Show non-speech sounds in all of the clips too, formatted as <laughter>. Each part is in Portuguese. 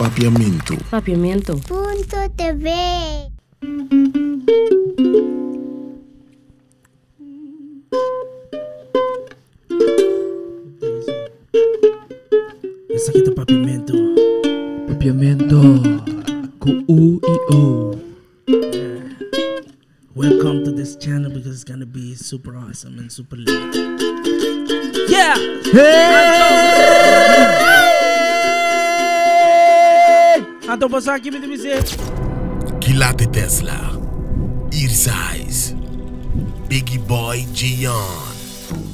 Papiamento. Papiamento. TV. Essa aqui tá papiamento. Papiamento. Com U e O. É. Welcome to this channel because it's gonna be super awesome and super lit. Yeah! Hey! topasakimizi. Kilate Tesla. irsize Biggie Boy Gian.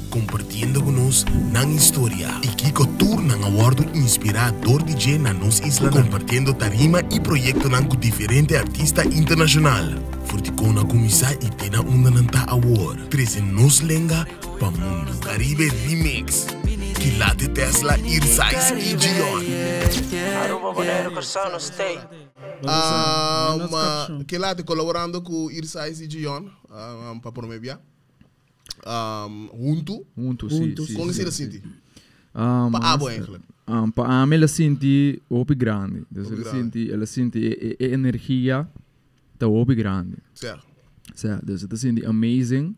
Compartiendo con nos nan historia y Kiko Tour nan award inspirador DJ na nos isla compartiendo tarima y proyecto nan con diferente artista internacional. Furticona Kumisa y Tena Nanta Award. 13 nos lenga pa mundo Caribe Remix. Kilati Tesla, Irsais e Dion. Aruba Boneiro Corsano Stay. Um, colaborando com Irsais e Dion papo para promover. Um, junto. Junto, sim. Como se sente? Para a boa um, para a ela sente o grande. Ela sente, ela sente energia da o grande. Certo. Certo. Ela sente amazing.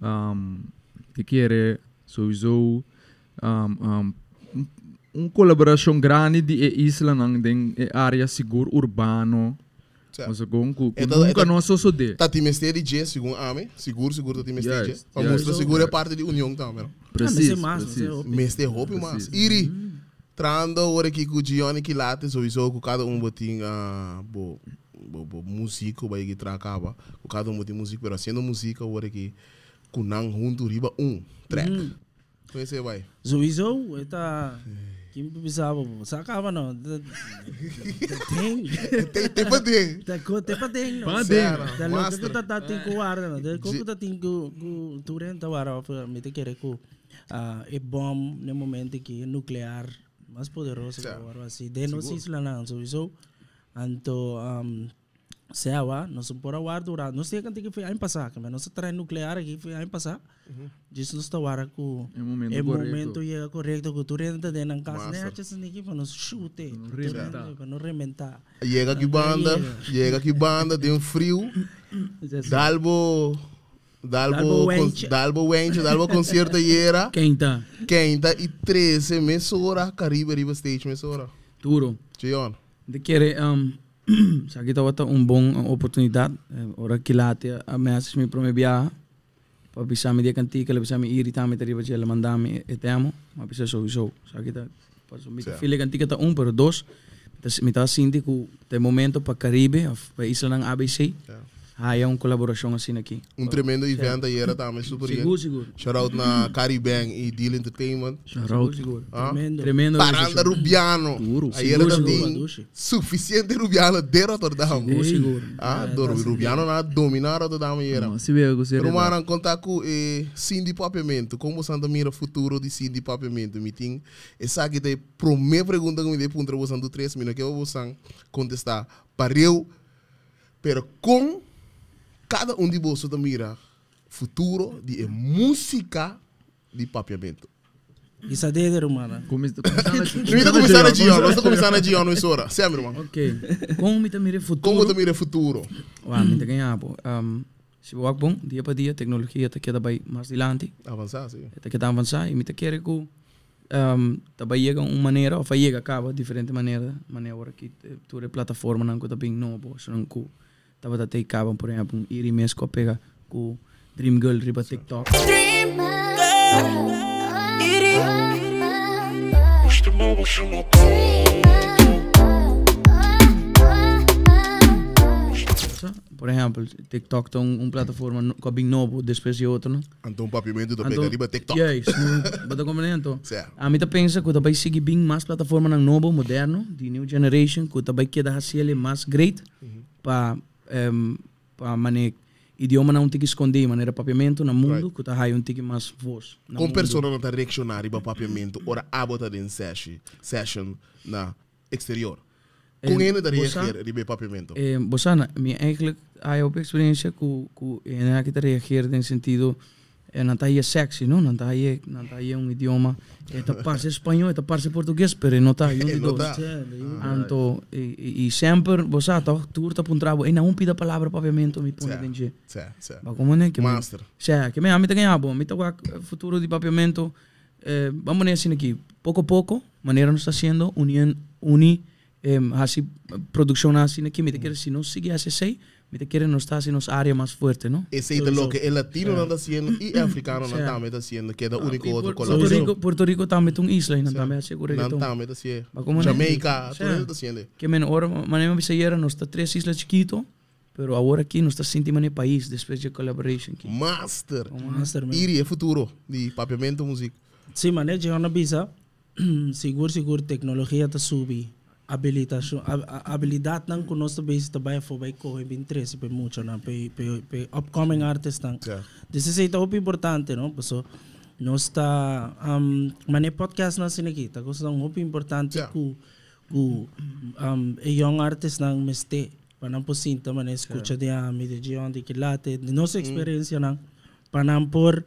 Um, ah, que quer é, sowieso um, um, colaboração grande de isla não tem área seguro urbano mas com, com é, nunca não associou tá tem mestre de segundo ame seguro seguro tá mestre de yes, A yes. seguro é parte de união também precisa precisa mestre roupa mas iri mm. trando aqui que o Gianni que late sowieso com cada um botinha ah, bo bo, bo músico vai que tracava com cada um botinha músico mas sendo música aqui. Com kunang junto riba um track mm. Conheceu aí? Zuizo, está. Quem precisava, sacava não. Tem. Tem, tem para tem. Tem para tem. Para tem. Tá louco que tá tá tem é. com ar, não. De como tá tem com durante o ar, me tem que recu. é bom no momento que é nuclear mais poderoso, assim. De não se lá não, Zuizo. Então, se sewa nosso por war dura não sei quanto que foi aí passar que nosso trem nuclear aqui foi aí passar diz nos tawara com é momento é momento e correto que tu renta de não casa né acha se ninguém para nos chute para nos rementar chega banda chega que banda tem um frio dalbo Dalbo, dalbo wenche, dalbo concerto iera. Quinta. Quinta e 13, mesora, Caribe River Stage, mesora. Duro. Gion. De querer, um, sa kita wata umbong ang oportunidad eh, ora kilati a message mi pro me bia pa bisa mi dia kanti kala bisa mi irita mi tari bacia lamanda mi etemo ma bisa so so sa kita pa so mi file kanti kata um pero dos mi ta sindi ku te momento pa Caribe pa isla ng ABC yeah. Ah, é um colaboração assim aqui. Um tremendo evento aí era também, tá, super. Seguro, seguro. Shout out na Caribang e Deal Entertainment. Shout out. Seguro, ah? Tremendo. Tremendo. Paranda Rubiano. Seguro. Aí era também suficiente Rubiano de Rotterdam. Seguro, seguro. Ah, é, tá assim, Rubiano né? na dominar Rotterdam e era. Se vê, gostaria. Tomaram contato com eh, Cindy Papiamento. Como Santa Mira futuro de Cindy Papiamento? Meeting. Essa aqui é a primeira pergunta que me dei para o 3 minutos que eu vou contestar. Para eu, pero com cada um de vocês está mira futuro de música de papiamento. Isso é dedo, mano. Começa <laughs> a começar a Nós estamos começando a é Gion nessa hora. Sempre, irmão Ok. Como me também é futuro? Como também é futuro? Uau, me também Se eu bom, dia para dia, tecnologia está queda bem mais adiante. Avançar, sim. Está a avançar e me está com que também chega uma maneira, ou chega cabo diferente maneira, maneira que eh, tu é plataforma não que bem novo, se não que Tava da take por exemplo, ir imenso com pega com Dream Girl riba TikTok. Dream Por exemplo, TikTok tem uma plataforma com bem novo, depois de outro, não? Então, do da pega TikTok. É isso, então Certo. A mim tá pensa que vai tá seguir bem mais plataforma na novo, moderno, de new generation, que querer é dar racial mais great uhum. para um, idioma não tem que esconder, maneira papiamento no mundo, right. que tá aí um tique mais voz. Com pessoas pessoa não tá reaccionária para papiamento, ora abota de session, session na exterior. Com um, ele da reagir, ribe papiamento. Eh, Bosana, minha é que aí eu experiência com, com, em que tá reagir, no sentido, é eh, é sexy, não? ¿no? Tá é, Natalia, tá é um idioma, esta é parte español, esta é parte portugués, pero no está ahí un dos. Anto, y, y siempre, vos sabes, tú estás por un trabajo, y no pida palabra papiamento, me pone en G. Sí, sí. como ne, que é Master. Sí, que me a mí te ganha bom, me te eh, futuro de papiamento, eh, vamos a decir aquí, poco a poco, manera nos está sendo unir, unir, eh, produção producción así, aquí me te quiere, mm. se não seguir hace seis, Viste que no está haciendo área más fuerte, ¿no? Ese eh, es lo que el latino yeah. anda haciendo y el africano yeah. también está haciendo, que es el único otro color. Puerto Rico, también es una isla, y también hace correcto. También está haciendo. Jamaica, todo está haciendo. Que men, ahora, mañana ayer, no está tres islas chiquito, pero ahora aquí no está sintiendo el país, después de collaboration. Aquí. Master. Oh, master, Iri, el futuro de papiamento música. Sí, mané, una visa, seguro, <clears throat> seguro, tecnología te subiendo. habilitasyon ab, habilidad ng kuno sa base tabay fo bay ko im interesse pe mucho na para para upcoming artist não, yeah. this é ito importante não, so nós está um, mané podcast na aqui, tá? nang op importante yeah. ku ku um, a young artist nang meste panampo sinta mané escucha yeah. de a de gion de quilate de nossa experiência mm. nang panampor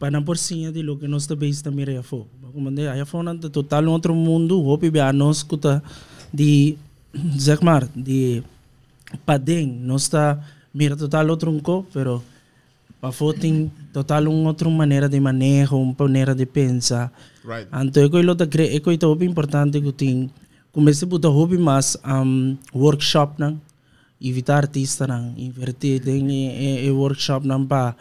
panampor sinha de lo que nós está base também refo como mandei aí fo nang total outro mundo op be anos kuta de Zakmar, de Padén, não está, mira, total outro um co, pero para fotin total um outro maneira de manejo, uma maneira de pensar. Right. é yo creo que es importante que tem comecei a botar hobby mas um, workshop não evitar artista não invertir tem é, é, é workshop não para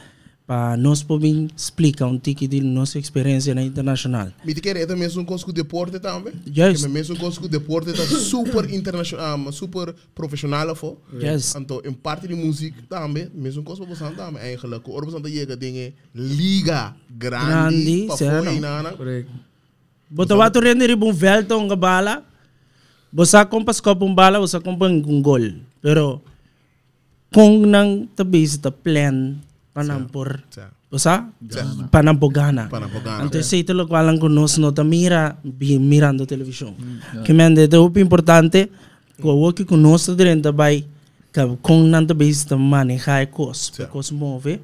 para ah, nós podemos explicar um tique de nossa experiência na internacional. Me te é também um curso de deporte também? Yes. É mesmo um curso de deporte tá super <laughs> internacional, um, ah, super profissional for. Yes. Então, em parte de música também, mesmo curso para você também, eigenlijk. Ou você chega dinge liga grande, grande para fora e nada. Correto. Bota wato render bom velto um bala. Você compra scope um bala, você compra um gol. Pero kung nang tabi sa plan Panampur. ¿Osa? Panampogana. Entonces, si te lo cual conos no te mira mirando televisión. Mm, que me han dado importante, que que conosco direnta vai que con nanta vista manejar cos, cos move.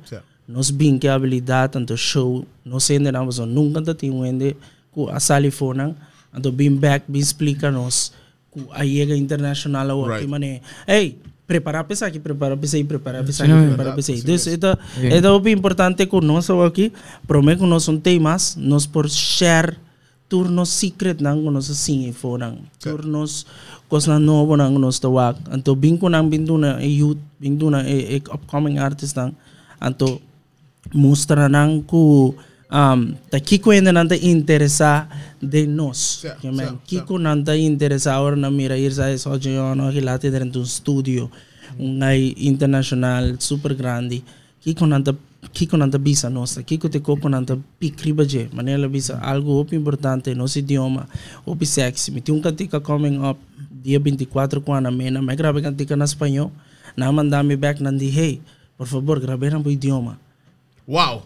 Nos bem que habilidade tanto show, não sei ainda não, nunca tá tinha ainda com a salifona, então bem back, bem explica nos, com a IEGA internacional, o que Ei, preparar para aquí, preparar para ahí, preparar para aquí, preparar para ahí. Entonces, esto es algo importante que nós aqui. Prometo que nós são temas, nós por share turnos secret nang kuno sa singi forang. Turnos kos na novo nang kuno sa tawag. Anto bingko nang bindu na eh, youth, bindu na e, eh, eh, upcoming artist nang. Anto mustra nang ko um, ta Kiko ainda não está interessado de nós. Yeah, yeah, yeah. Kiko não está interessado agora na mira ir só de ano que lá dentro de um estúdio, um aí internacional super grande. Kiko não está Kiko não está bisa nossa, Kiko te copo não está picriba de maneira bisa algo importante nosso idioma, op sexy. Me tem um cantica coming up dia 24 com a Ana Mena, mas grave cantica na espanhol. Não mandar me back, não di hey, por favor, gravei no idioma. Wow.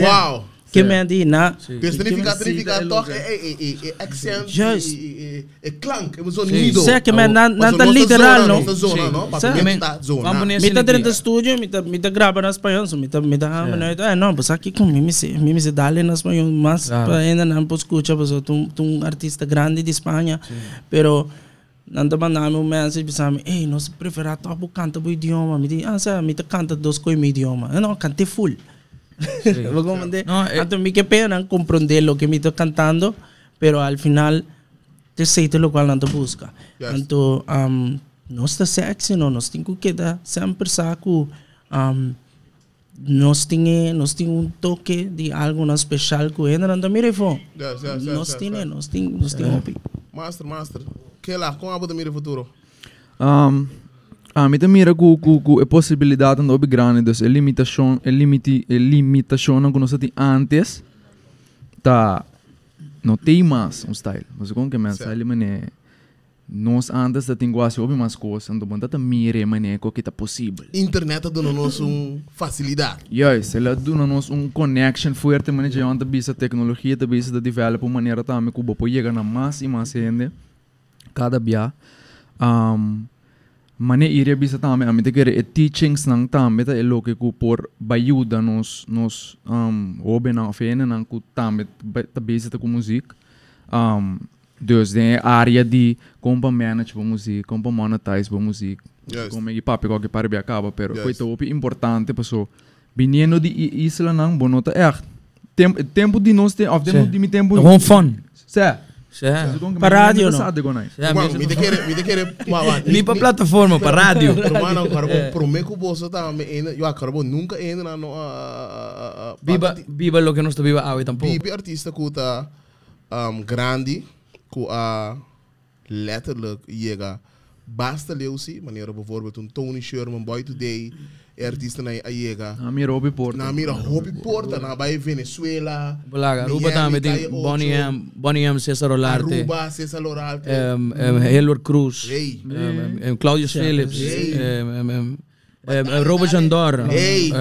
Wow. Que man de no. Que significa trificar toque y y y excelente y clank en zona nido. Sé que man no tal literal no, mi mitad zona, ¿no? Mi mitad zona. Mi mitad dentro estudio, mi mitad grabando en español, mi mitad mi mitad ah, no, no pues busa aquí con Mimi, Mimi se dale en español más para enan no escucha, pero pues, tú tú un artista grande de España, pero nandaman namin may message sa amin, eh, nós preferado a canta o idioma. Me diz, ah, sabe, me canta dois com o idioma. Eu não cantei full. Sí, Como mandé, no, eh, antes me que pena comprender lo que me estoy cantando, pero al final te sei lo cual não busca. Yes. Então, um, nós está sexy, não, nós temos que dar sempre saco. Um, nós tinha nós tinha um toque de algo na especial que ainda não mire fo yes, yes, yes, nós yes, tinha yes. nós tinha nós tinha yeah. master master que lá, como abu mira futuro? Um, ah, mi mira ku ku ku e possibilidade ando grande, dos e limitação, e limite, e limitação não conosco antes. Tá No tem mais um style. Mas como que mensagem mané nós antes da tem quase ouvir mais coisas, ando banda tá mire mané co que tá possível. Internet do nos um facilidade. Yes, ela do nos um connection forte mané já anda bisa tecnologia, da bisa da develop maneira também que o bopo chega na mais e mais ainda. ಕಾದಬ್ಯಾ ಮನೆ ಏರಿಯಾ ಬೀಸ ತಾಮೆ ಅಮಿತ ಗೆರೆ A teachings ನಂಗೆ ತಾಮೆ ತ ಎಲ್ಲೋಕೆ ಕೂಪೋರ್ ಬೈಯೂದ ನೋಸ್ ನೋಸ್ ಓಬೆ ನಾ ಫೇನೆ ನಂಗೆ ಕೂತಾಮೆ ತ ಬೇಸಿತ ಕು ಮುಜಿಕ್ Deus tem área de como manage a música, como monetize a música, yes. como que papi qualquer para de pero yes. coisa opi importante passou. Viniendo de isla não bonota é tempo tempo de nós tem of de mi tempo. Um eh. Para radio, não eh, <laughs> <laughs> Mano, mi te quiere, mi te quiere. Ni para plataforma, para rádio Hermano, prometo que vos también, yo acabo nunca en la no. Viva, viva lo que não está viva aí tampouco Viva artista que está grande, que a letterlijk llega. Basta leu-se, maneira, por favor, um Tony Sherman, Boy Today. artista na Ayega. na mira hobby porta na mira hobby porta na Venezuela belaga Aruba também tem Bonnie Bonnie M Olarte Olarte um, um, Cruz hey. um, um, Claudio Phillips hey. um, um, Eh, eh, Robo Jandor. Ei! Eh,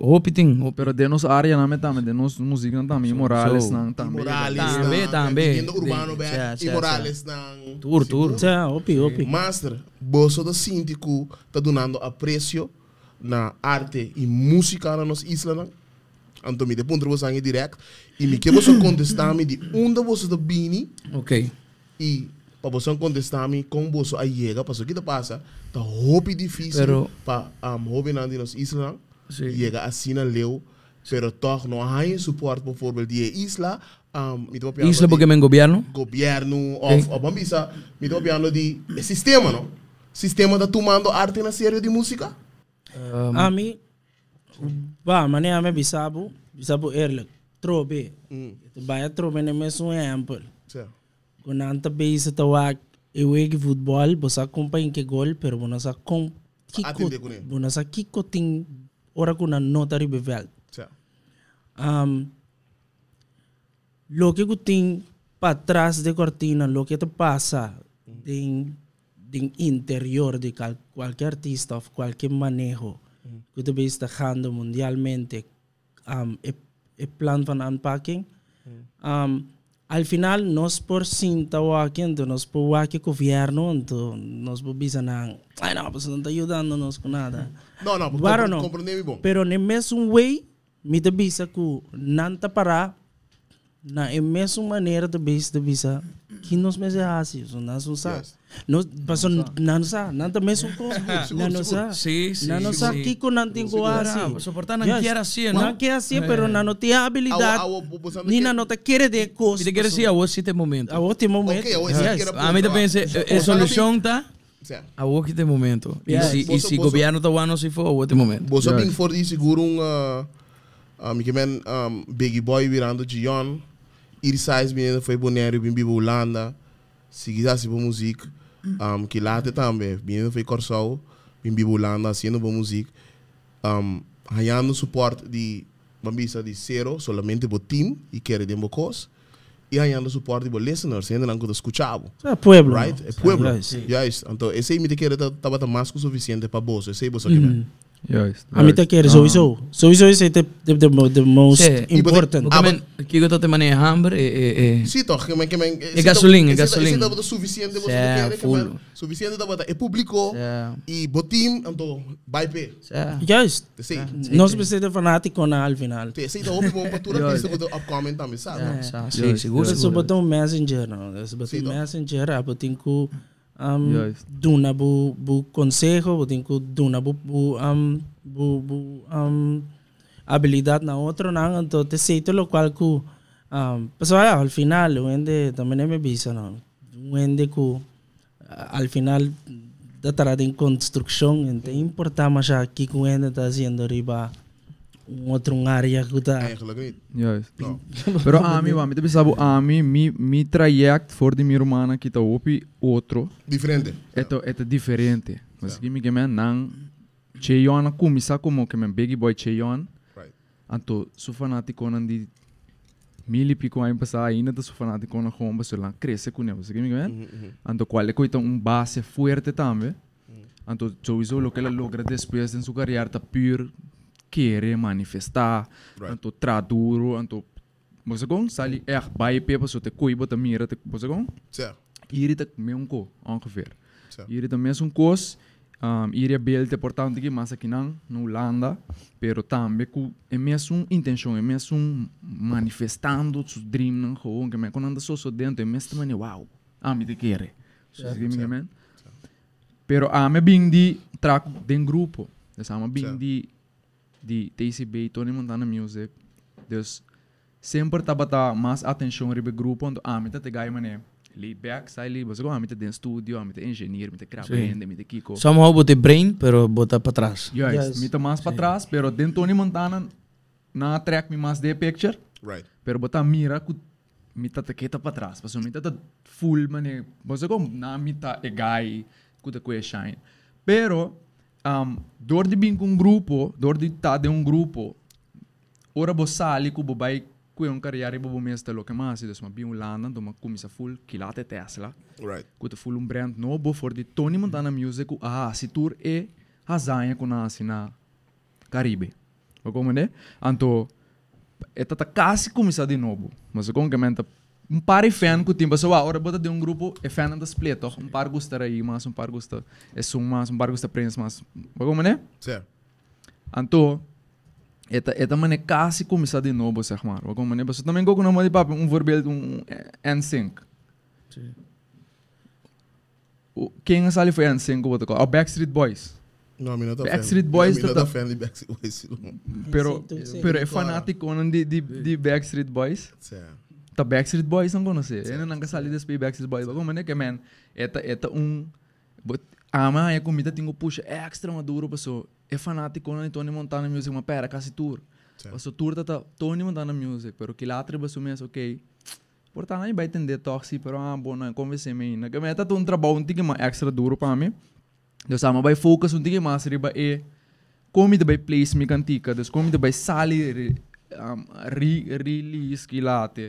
Hopitin. Pero denos área na de denos música também. Morales na também. Morales na também. Também, E Morales na. Tur, tur. Opi, opi. Master, bolso do síndico tá donando apreço na arte e música na nossa isla. Então, me depois em direto. E me que você contestar-me de onde você está vindo. Ok. E popozón contestarme con boso a llega paso pues, que te pasa está muy difícil pero pa um, hobby nandi nos isla llega a sina leo pero toch no hay por favor de isla um, isla porque me gobierno gobierno of o bambisa mi to piano de sistema no sistema está tomando arte na serio de música um, a mí va mané bisabu bisabu erle trobe mm. trobe ne me so ejemplo Quando anta base to wak, eu é que futebol, você acompanha que gol, pero você sa com kiko, você sa kiko tem ora com a nota ribevel. Um, lo que eu tenho para trás de cortina, lo que te passa mm. de interior de cal, qualquer artista, of qualquer manejo, mm. que tu bist mundialmente, um, é, é plan van unpacking Mm. Um, al final nos por cinta o aquí, entonces nos por aquí gobierno, entonces nos por nada. ay no, pues no está ayudándonos con nada. No, no, claro pues no. Pero en mes un way, mi te visa que nanta para, na en mes una manera de visa, te visa, que nos meses así, son las No, pasó nanosa, nanta meso ko. Nanosa. Sí, sí. Nanosa sí, sí. kiko nanting ko asi. Soportar nan kiera si, no? Nan kiera si, pero nano ti habilidad. Ni nano te quiere de cosas. Te quiere si a vos si momento. A vos te momento. A mí te pensé, a solución ta. A vos que momento. E se o si governo tawano si for, a vos te momento. Vos sabing for di siguro un um, ah, ah, que ben um, Biggie Boy virando Gion. Irisais menino foi boneiro, bimbi se Seguir se pra música um, que later também é, vindo foi Corsol, vim bibulando, fazendo assim, boa música, um, ganhando suporte de bambista de zero, somente para o time e querer de coisa. E ganhando suporte para listeners, sendo não escutava. É pueblo. Right? É pueblo. Yes. Então, esse aí me quer estar mais que o suficiente para você. Esse aí você uhum. quer. Yes, Amitake yes. sowieso. Sowieso is the the de, de most yeah. important. Ah, men, kijk dat de man in hamer. Zie toch, ik ben gasoline, gasoline. suficiente was te Suficiente dat wat e público e botim anto baipe. Juist. Nós precisamos fanático na al final. Sim, sei dat op mo patura que se botou upcoming também, sabe? Sim, seguro. Se botou messenger, não. Se botou messenger, a um, yes. duna bu, bu consejo, bu tinku duna bu, bu, um, bu, bu um, habilidad na otro nang anto te seito lo cual ku um, pues allá, al final wende también me bisa no wende ku al final datara de construcción, te importa más aquí que wende está haciendo riba um outro área que está. É <laughs> Pero a ah, mí, mas, te pensaba, a ah, mí, mi, mi trayecto fue de mi hermana que está opi otro. Diferente. Esto yeah. es diferente. Mas que me que me nan, Cheyon começar como que me Big Boy Cheyon. Right. Anto, sou fanático nan de mil e pico aí passar ainda tá sou fanático na Roma, sei lá, cresce com ele, você que me que Anto, qual é coita um base forte também. eu Joe Zolo que ela logra depois em sua carreira tá pure querer manifestar, right. anto traduro, anto você gon sali é bai pe só te koi bota mira te você gon certo iri te mesmo co ongeveer iri te mesmo cos um, iri bel te portante que massa aqui não no Holanda pero também com é mesmo intenção é mesmo manifestando o dream não com que me quando só só dentro é mesmo mane wow a me te querer so que me pero a me bindi traco den grupo essa me bindi de TCB e Tony Montana Music. Dus sempre tava tá mais atenção ribe grupo onde ah, mita te gai mané. Li back sai li, você ah, mita tem estúdio, ah, mita tá engenheiro, mita tá crabende, mita tá kiko. Somehow bote brain, pero botar para trás. Yes, yes. mita mais para trás, pero den Tony Montana na track me mais de picture. Right. Pero bota mira ku mita te queta para trás, passo mita tá full mané. Você como na mita e gai ku te shine. Pero um, dor de bing um grupo, dor de tá de um grupo, ora bossali que o bai que um carreira bobo mesta lo que mais se desma bem lana do uma full quilate Tesla right que te full um brand novo for de Tony Montana Music a ah, se tour e hazanha com nasce na Caribe o como né anto é tata quase comissa de novo mas o como que menta um par de fãs, cu timpul pessoal, wow, ora bota de um grupo, e fan da split, oh, un par gustă răi, mas um par gosta, é sum, mas un par gosta prins, mas. vai como ne? Sim. Anto Eta, eta mane casi começar de novo, você armar. vai como ne? Bă, também gogo não de papo, um vorbel um eh, NSYNC. Sim. O Quem sali foi NSYNC, bota o oh, Backstreet Boys. Não, mina tá Backstreet Boys tá... tá fan de Backstreet Boys. Pero, pero é fanático de, de, de Backstreet Boys. Certo. त ब्याकस्ट्रिट बोयसँग नसेनाका सालिदस पे ब्याकस्ट्रिट बोय भएको भने के म्यान यता यता उङ आमा é comida tem que puxa é extra maduro pessoal é fanático quando né? Tony Montana music uma pera quase tour passou tour tá Tony Montana music pero que lá atrás é mesmo ok portanto tá, né? aí vai entender toxic pero ah bom não né? convence me na que meta tu tá um trabalho um tique mais extra duro para mim eu ah, só vai focus um tique mais riba e comida vai place me cantica dos comida vai salir um, ah, re release que lá até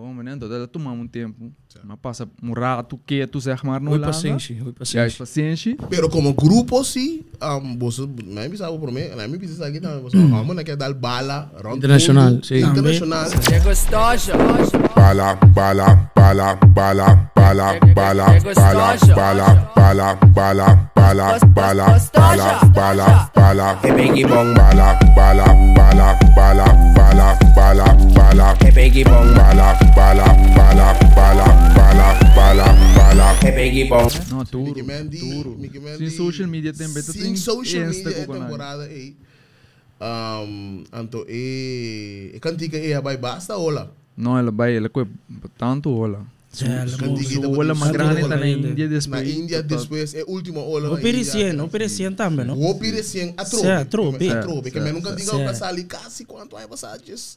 Oh, mané, toda ela tomar um tempo. Mas passa um rato quieto, se armar no lado. paciente, foi paciente. paciente. Pero como grupo, sim. Um, você não me sabe por mim, não me precisa aqui também. Você vamos naquela dar bala. Internacional, sim. Internacional. É gostoso. Bala, bala, bala, bala, bala, bala, bala, bala, bala, bala, bala, bala, bala, bala, bala. bala, bala, bala, Bala, bala, bala, bala, bala, bala. bala, que Peggy Pong bala, bala, bala, bala, bala, bala, bala, que Peggy Pong. No, duro, Mickey duro. Sin social media te beta Sin este social media é este temporada Eh, Um, anto e e cantica e eh, a basta basta ola. No, el vai, el coi tanto ola. Pues, su ola más grande está en la India después. En India después, el eh, último ola. Vos pide 100, vos pide 100 también, ¿no? Vos pide 100 a trope. A trope. A trope, que me nunca digo que sale casi cuánto hay pasajes.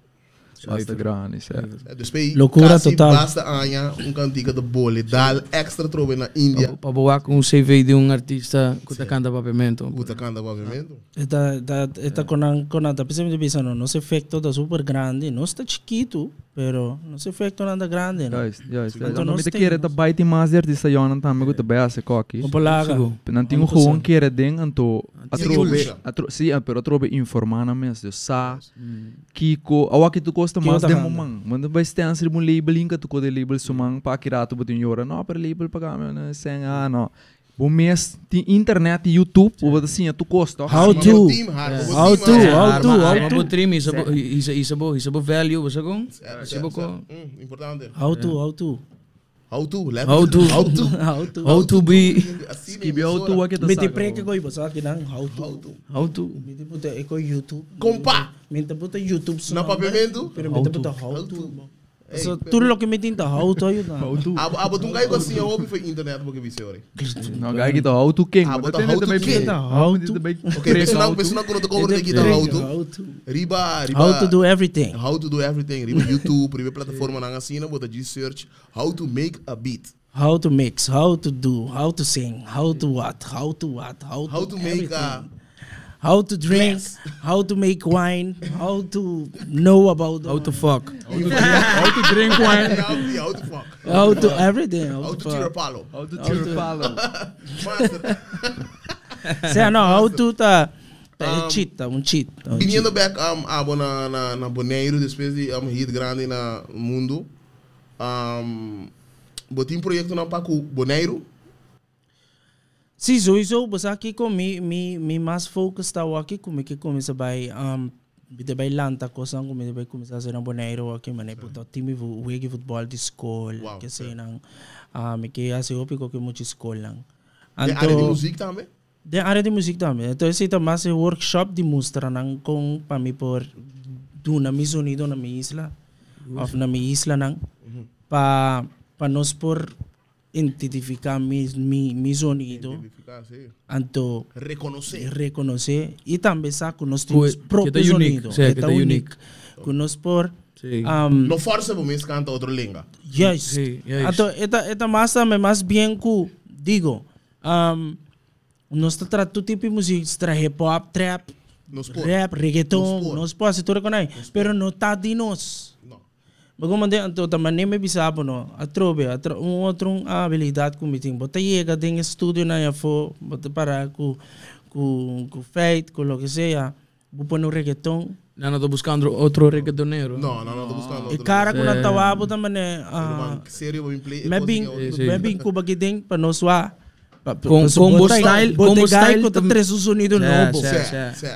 Basta granis. Ja. Locura totaal. Basta aan je é, cantiga de bolle. Dal extra trove na Índia Para boar com um CV de um artista que está canta pavimento. Que está canta pavimento. Está está está é. com a com a tá pensando de pensar não, nosso efeito está super grande, não está chiquito. Pero no se efecto nada grande, ¿no? Yes, yes. Então, não me querer da baita mais de se eu não tá me gusta bem se coque. Um palaga. Não tem um juan que era den anto atrobe, ah, atro, sim, ah, pero atrobe informana mes mm. de sa Kiko, awa que tu costa mais de mamãe. Manda vai ter answer um labeling que tu code label sumang pa kirato butin yora, não, per label pa kami na sen ah, não o mês de internet e YouTube, ou assim, a tu custa. How to? How to? How to? How to? trim, isso é value, isso é Isso é Importante. How to? How to? How to? How to? How to? How to? How to be? Escreveu how to aqui da saga. Me te prega coi, você sabe que não? How to? How to? Me te puta, é coi YouTube. Compa! Me te puta YouTube. Não pavimento? Pero me te puta how to. So, tudo lo que me tinta auto ayo <laughs> na. Auto. Abo tung kay ko siya obi fa internet mo kibisi ore. No kay kita auto king. Abo ta auto king. Auto. Okay, peso na peso na kuno to cover de kita auto. Riba, riba. How to do everything. How to do everything. Riba <laughs> YouTube, riba plataforma na ngasina bota G search how to make a beat. How to mix, how to do, how to sing, how to what, how to what, how to How to make a how to drink, yes. how to make wine, how to know about how to fuck, how to drink, <laughs> wine, how to fuck, how to everything, how, to, to tirapalo, how to tirapalo. Sei não, how to tá um, cheat, um cheat. Um Viniendo cheat. back um, abo ah, na na na Boneiro depois de um hit grande na mundo, um, botei um projeto na Paco Boneiro. Sim, sowieso, Pues aquí con mi, mi, mi más foco está aqui como que comienza by um de by lanta coisa como de by começa a ser um boneiro aqui mané puto time o wege futebol de escola que sei não ah me que assim opico que muito escola então área de música também de área de música também então esse também é workshop de mostra não com para mim por duna, mi sonido, na mi isla of na mi isla não mhm. pa, pa nos por identificar mi, mi, mi sonido. Identificar, sí. Anto, reconocer. Reconocer. Y también sacar nuestro pues, propio que sonido. Sí, que está único. Conozco por... Sí. Um, no force por mí canta otra lengua. Yes. Sí, yes. Anto, esta, esta masa me más bien que digo... Um, está tratando tipo de música, traje pop trap, nos rap, reggaetón, nos puede, así tú reconoces, pero no está de nos. Bagaimana dia atau também ni me sabo no atrobe atro um outro a habilidade com Bota chega eh, tem estúdio na yafo bota para com o com fate com lo que seja. Vou pôr no reggaeton. Não, não estou buscando outro reggaetonero Não, não, não estou buscando outro. E cara, quando eu estava também... Sério, eu me Maybe em Cuba que tem, para nós lá. Com, combo style, combo style contra Três Unidos é, novo.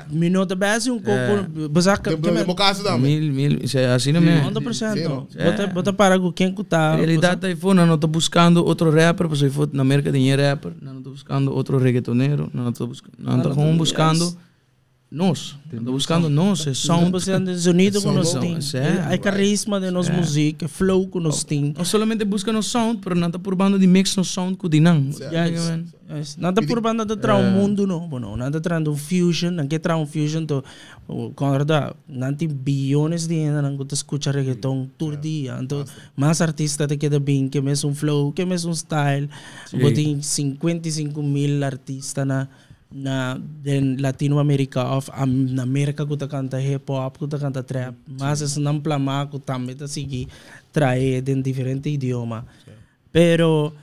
Minuto é base um pouco. Basaca. Democracia da Mil, mil. é Assim mesmo. Então. é? 100%. Bota para com quem é que tá. Realidade tá iPhone, não tô buscando outro rapper, porque for na América tem rapper, não tô buscando outro reggaetoneiro, não tô buscando. Não tô buscando nós. Estamos buscando nós. É som. Estamos unidos com nós. É carisma é, de é. nossa música, flow que nós temos. Nós somente buscamos som, mas não está por banda de mix no som com o Não Nada tá por banda de trazer um é. mundo, não. Bueno, nada tá trazendo um fusion, não quer trazer um fusion. To, com verdade, não tem bilhões de ainda, não gosta escutar reggaeton todo dia. Então, mais artistas te querem bem, que mesmo um flow, que mesmo um style. Sim. Tem 55 mil artistas na. na den Latinoamérica of am, na América que te canta hip hop que canta trap mas es un amplama que también te sigue trae en diferentes idiomas pero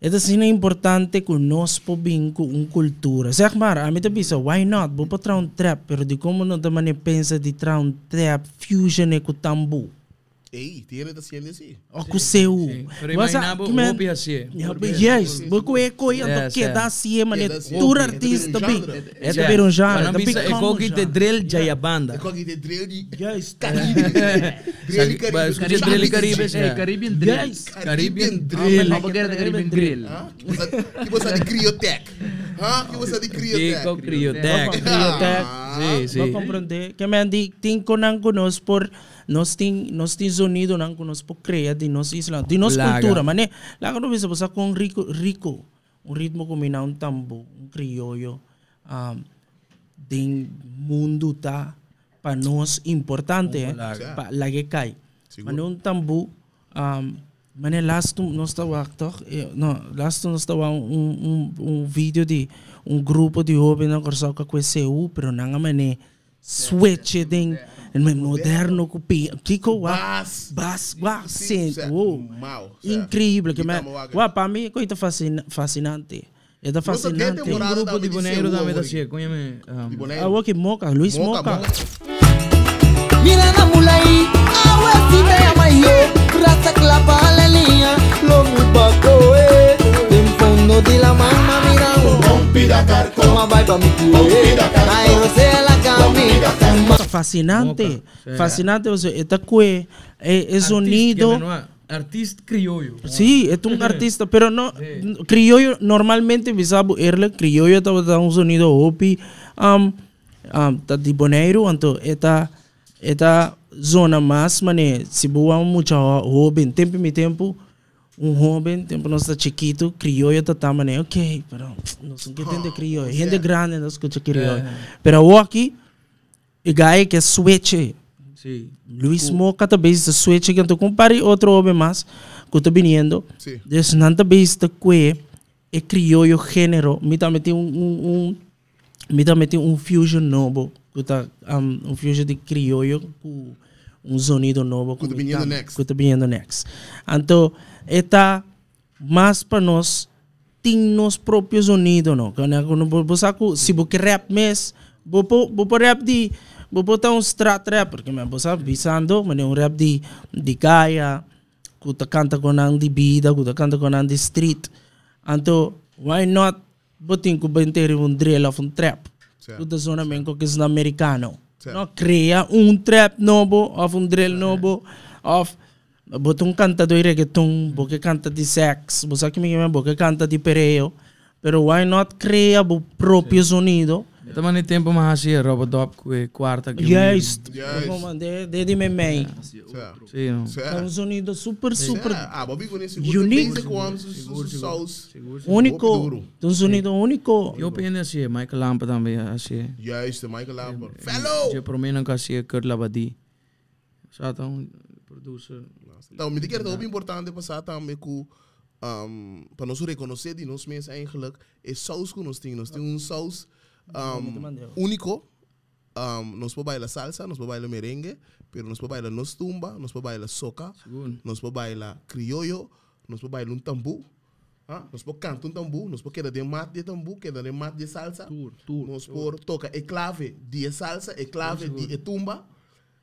es sin importante kung nos po cultura kung un kultura. Sa akmar, amit a bisa, why not? Bupa traun trap, pero di como no na naman pensa di traun trap, fusion e kutambu. tambu. Ei, tiene da CNC. O seu. Imaginabo hobby assim. Yes, boku e koia do que da CNC, mané. Tur artista bem. É da Beronjana, da Big É cogi de drill já a banda. É cogi de drill de Yes, é <laughs> Caribe. caribe, é Caribe. caribe, Caribe, caribe, drill. Caribbean drill. A bagera da Caribbean drill. Ah, que você é de Criotec. Ah, que você de <laughs> Criotec. Que Criotec. Criotec. Ah. Sim, sim. Vou compreender que me andi tem conan conosco por nós tem nós tem unido não que nós pode criar de nossa isla de nossa Laga. cultura mané lá quando você passa com rico rico um ritmo combina um tambo um crioulo um, de mundo tá para nós importante um, eh, para lá que cai mas um tambo um, Mané, last nós estava toch? Eh, não, last nós estava um, um, um vídeo de um grupo de jovens na Corsoca com esse U, pero não a mané switch yeah. ding É moderno, moderno, Kiko, Bass, Bass, Incrível. Que me, uau, para mim, coisa fascin, fascinante. É da fascinante. um grupo de boneiro da Meda Cheia, conhece? Ah, o ah, que Moca, Luiz Moca. Milena Mulai, a Wessi Meia Maio, Rasa Clapa Alelinha, Lomo Bacoe. la mamá oh. Toma mi Aí você Fascinante, fascinante, você está com é, sonido ah, artista criollo. Sí, es un <laughs> artista, pero no criollo normalmente visabo erle criollo está en un sonido opi Am, um de boneiro anto Esta Esta zona más mané Si boa mucha tiempo tempo mi tiempo um jovem, tempo nós está chiquito, e tá também, ok, pero não sei oh, eh. que tem crioulo, gente grande não escuta crioulo. Pero o aqui, o gai que é suéche, sí. Luis Moca também está suéche, que então compare outro homem mais, que está vindo, sí. desnanta vez está que é o gênero, me também tem um, um, um me também metendo um fusion novo, que está um, um fusion de criou com um sonido novo. Que está vindo next. Que está vindo next. Então, está mais para nós tem nos próprios unidos não quando você se você rap mes você rap de você tem um strat rap porque mas você visando mas um rap de de caia que tá canta com nang de vida que tá canta com nang de street então why not botin que bem um drill of um trap tudo zona mesmo que é americano não cria um trap novo of um drill novo of Botung canta do reggaeton, porque canta de sexo, você que me chama, porque canta de pereo. Pero why not criar o próprio Sim. sonido? Eu Também tem tempo mais assim, Robodop, que quarta Yes, yes. desde minha mãe. Sim. É um sonido super, super. Ah, Bobby Gunis, unique. Único. Um sonido único. Eu penso assim, Michael Lampa também, assim. Ah, yes, Michael Lampa. Eh, Fellow! Eu eh, prometo que assim, Kurt Labadie. Só então, producer. Então, me que es muy importante passar para reconocer reconhecer reconocer que nosotros tenemos nos temos un saus único. nos podemos bailar salsa, nos podemos bailar merengue, pero nos podemos bailar nos tumba, nos podemos bailar soca, nos podemos bailar criollo, nos podemos bailar un tambú, Ah, podemos cantar un tambú, nos podemos quedar de mate de tambú, querer de mate de salsa. Tour, tour, podemos tocar e clave de salsa, e clave de e tumba.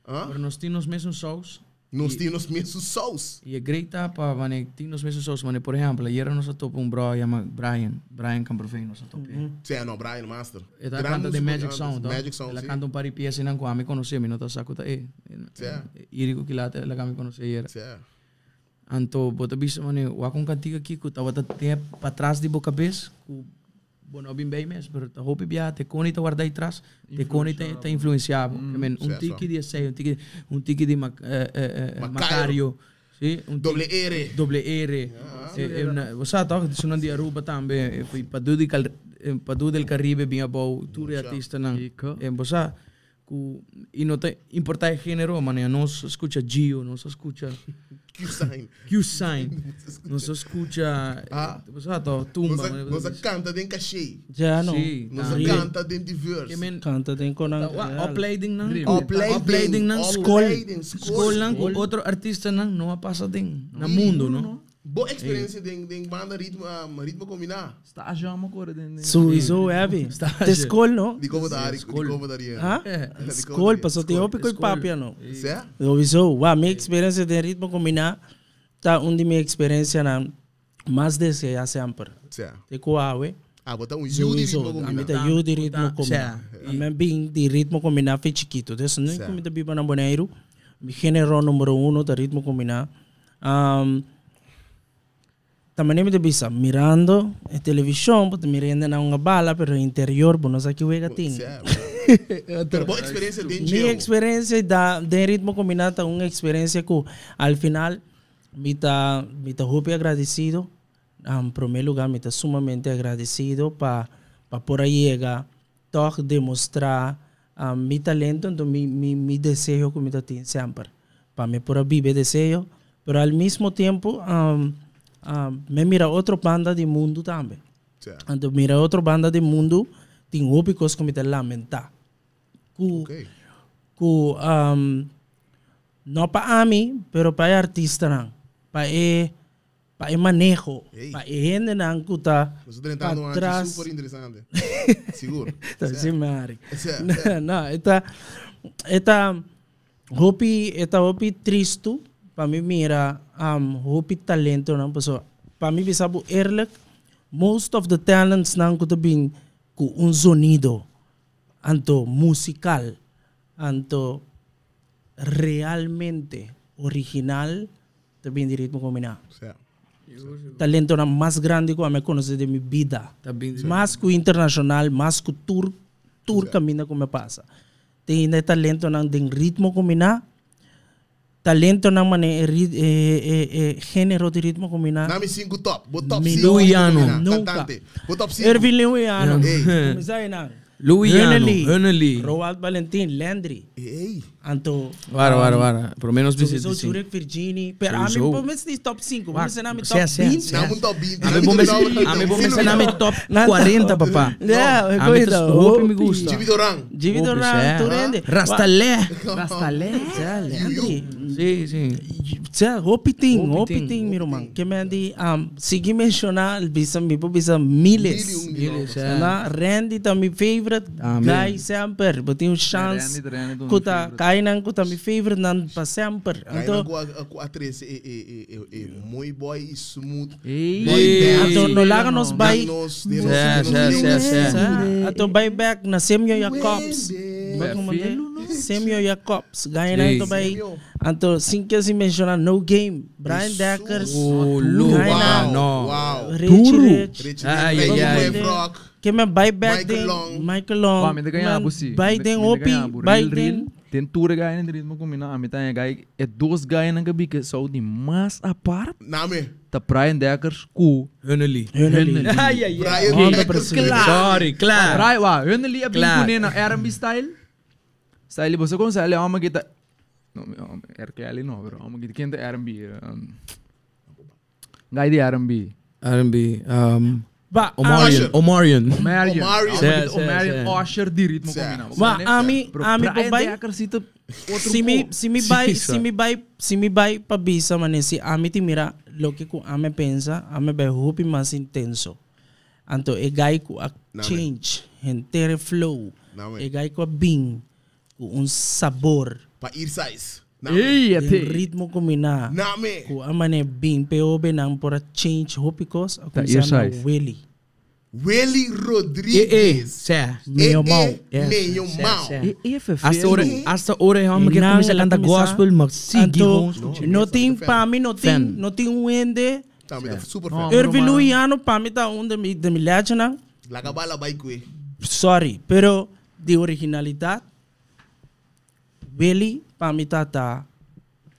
Ah? Pero nos tenemos mesmos salsa. Nós temos os mesmos sous. E é greita, pá, mano, temos os mesmos sous, mano. Por exemplo, ayer nós topamos um bro chamado Brian. Brian Camperfein, nós topamos. Uhum. Eh. Sim, não, Brian Master. Ele canta de Magic Sound, Magic Sound, Ele canta um par eh, eh, de peças não que me conhecia, mas não está sacuta. E Irico que lá, ele que me conhecia ayer. Sim. Então, bota bicho, mano, o acon cantiga aqui, que estava até para trás de boca cabeça, bueno, bien babies, pero te hopi ya, te coni te guarda atrás, te coni te, te influenciaba. Mm, I mean, un tiki 16, un tiki, un tiki de Mac, eh, eh, eh, eh Macario. Macario. Sì, un doble R. Doble R. Ah, eh, e, e una, lo sa, to, sono di Aruba tambe, e poi Padu, di Cal, Padu del Caribe, Biabou, tu artista, e lo y no te importa el género, manera no se escucha Gio, no se escucha <laughs> Q-Sign, Q-Sign, <laughs> no se escucha, eh, ah, pues, todo, tumba. No se, pues, canta de caché. Ya no. Sí, no se canta de diverso. Men, canta de con Uplading nan. no nan. Skolan. Skolan. Otro artista nan no va a pasar de. Na mundo, ¿no? Boa experiência de de banda ritmo um, ritmo combinar. Stage é am acolo den. Sowieso evi. Te scol no. de como dar, di como daria. Ha? Scol paso te opi coi papia no. Se? Sowieso, eh? wa mi experiência de ritmo combinar. Tá onde minha experiência na mais desse já sempre. Se. Te eh. coawe. Eh. Ah, botar um yu de ritmo combinar. Amita yu de ritmo combinar. Amém bem de ritmo combinar fe chiquito. Desse não comida biba na boneiro. meu generou número 1 da ritmo combinar. también me pisa mirando la eh, televisión, porque mirando una una bala, pero interior, pues no sé qué huega <laughs> Pero mi experiencia. de da de ritmo combinado, una experiencia que al final me está me agradecido. En primer lugar, me está sumamente agradecido para poder por demostrar mi toque demostrar ah, mi talento, y mi mi mi que me Para mí por vive deseo, pero al mismo tiempo... Ah, me mira otra banda del mundo también. Cuando mira otra banda del mundo, tengo óbicos que me lamenta. No okay. um, para mí, pero para artista, para el manejo, para gente que está atrás. super interesante. <laughs> Seguro. Está me Mari. <laughs> No, está. Está. Hopi, hopi triste. para mi mira um, hoop ik talento na so para mi bisabu eerlijk most of the talents na ko tabing ku un sonido anto musical anto realmente original tabing di ritmo ko mina yeah. talento na mas grande que me conoce de mi vida. mas ku internacional, mas que tour, tour yeah. camina me pasa. Tem talento na ding ritmo que mina, talento ng man eh, eh, eh, eh, género de ritmo combinado. Nami cinco top. Bo top Mi Luiano. Nunca. Bo top cinco. Ervin Luiano. Hey. Luiano. Önerly. Roald Valentin. Landry. Hey. Anto. Wara, wara, wara. pelo menos vi Zo Zurek Virgini. Pero a mim pelo menos ni top 5. vamos Mes nami top 20. Nami top 20. A mim po mes nami top 40, papá. É, eu mi tres hopi me gusta. Jimmy Doran. Jimmy Doran, tu rende. Rastalé. <laughs> Rastalé. Sí, sí. Tsa, hopi ting, hopi ting, meu irmão Que me andi, um, sigi mencionar, bisa mi po bisa miles. Miles, yeah. Na, Randy tá mi favorite guy sempre. um chance. Kuta, tá Kainan ko tami favorite não pa sempre. Então ko a atriz é é é, é é é é muy boy smooth. Ah, então no laga nos bai. Yes, yes, yes, yes. Então bai back na Semyo Jacobs. Semyo cops Ganha na então bai. Então cinco se menciona no game. Brian Deckers. Oh, Ganha na. Duro. ai ai ai Que me bai back Michael Long. Michael Long. Biden OP. Biden Tem tour ganhando ritmo combinado. A metade ganha. É dois ganhando na cabeça. Saúde mais a apart? Name. The Brian Deckers cool. Huneli. Huneli. Ai, ai, ai. Sorry, claro. Brian, uá. Huneli rb style. Style, você consegue. É uma que tá. Não, era que ali não, bro. Uma que quem é R&B. je de R&B. R&B. Um, Ba, Omarion. Omarion. Omarion. Omarion. Omarion. Omarion. Osher de ritmo Certo, combinamos. Ba, certo. ami, ami po ba? acrescita outro Simi, simi vai, <laughs> simi vai, simi vai pa bisa man si ami ti mira lo que ku ame pensa, ame be hupi mas intenso. Anto egay ku a change, entere flow. Egay e ku a bing, ku un sabor. Pa ir size. Yung Iyati. ritmo ko mina. Nami. man amane bin peobe nang pura change hopikos ako That your sana size. Willie. Willie Rodriguez. Eh, eh. Siya. Meu mão. Meio mal. Hasta ore, hasta ore, hama que começa a cantar gospel, mas sigue Não tem pra mim, não tem, não tem um ende. Tá, me dá super fé. Eu Luiano pra mim tá um da mi- da milhagem, Lagabala vai com ele. sorry, pero de originalidad, Beli pamitata,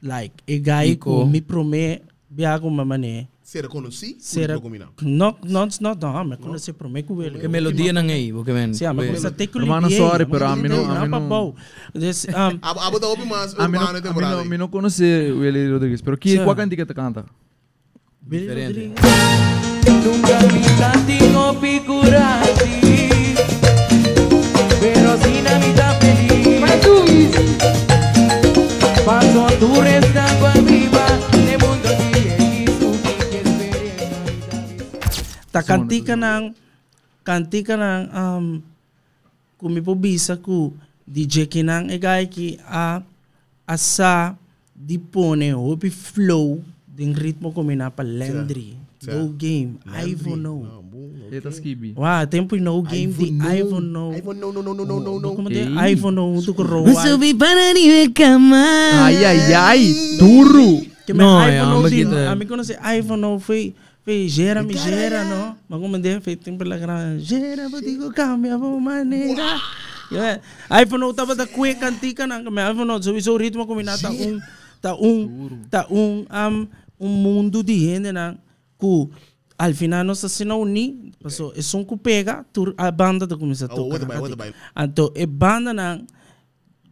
like, e gaiko, me promê, biago mamane. Será conheci? Será Não, não, não, não, mas conheci promê com ele. Que melodia não é aí, porque vem. Sim, mas você tem que ligar. Mano, sorry, pero a mim não, a mim não. This um <laughs> Abo da obi mas, a mim não, a mim não conheci o Eli Rodrigues, pero que qual cantiga te canta? Diferente. Nunca me tanto no picurati. kanti ka ng kanti ka ng um kumipobisa ku DJ kinang egay ki a asa dipone hopi flow ding ritmo ko minapa Landry yeah. yeah. Go game Landry. I don't know Okay. Let us keep. Wow, tempos no game de Ivan no. Ivan no, no, no, no, no, no, no. Como tem? Ivan no, do Coroa. Subi para a cama. Ai, ai, ai, duro. Não, é uma guita. Tá- a mim quando se Ivan no foi... Fei, gera, me gera, não. Mas como é feito tempo pela grana. Gera, vou digo, cambia, vou maneira. Aí, quando eu é, tava da cueca antiga, não. Mas aí, quando eu o ritmo combinado, tá um, tá um, tá um, um mundo de renda, não. Com Al final no se se uni, pasó, okay. es un que pega, a banda te comienza a ah, tocar. Anto es banda na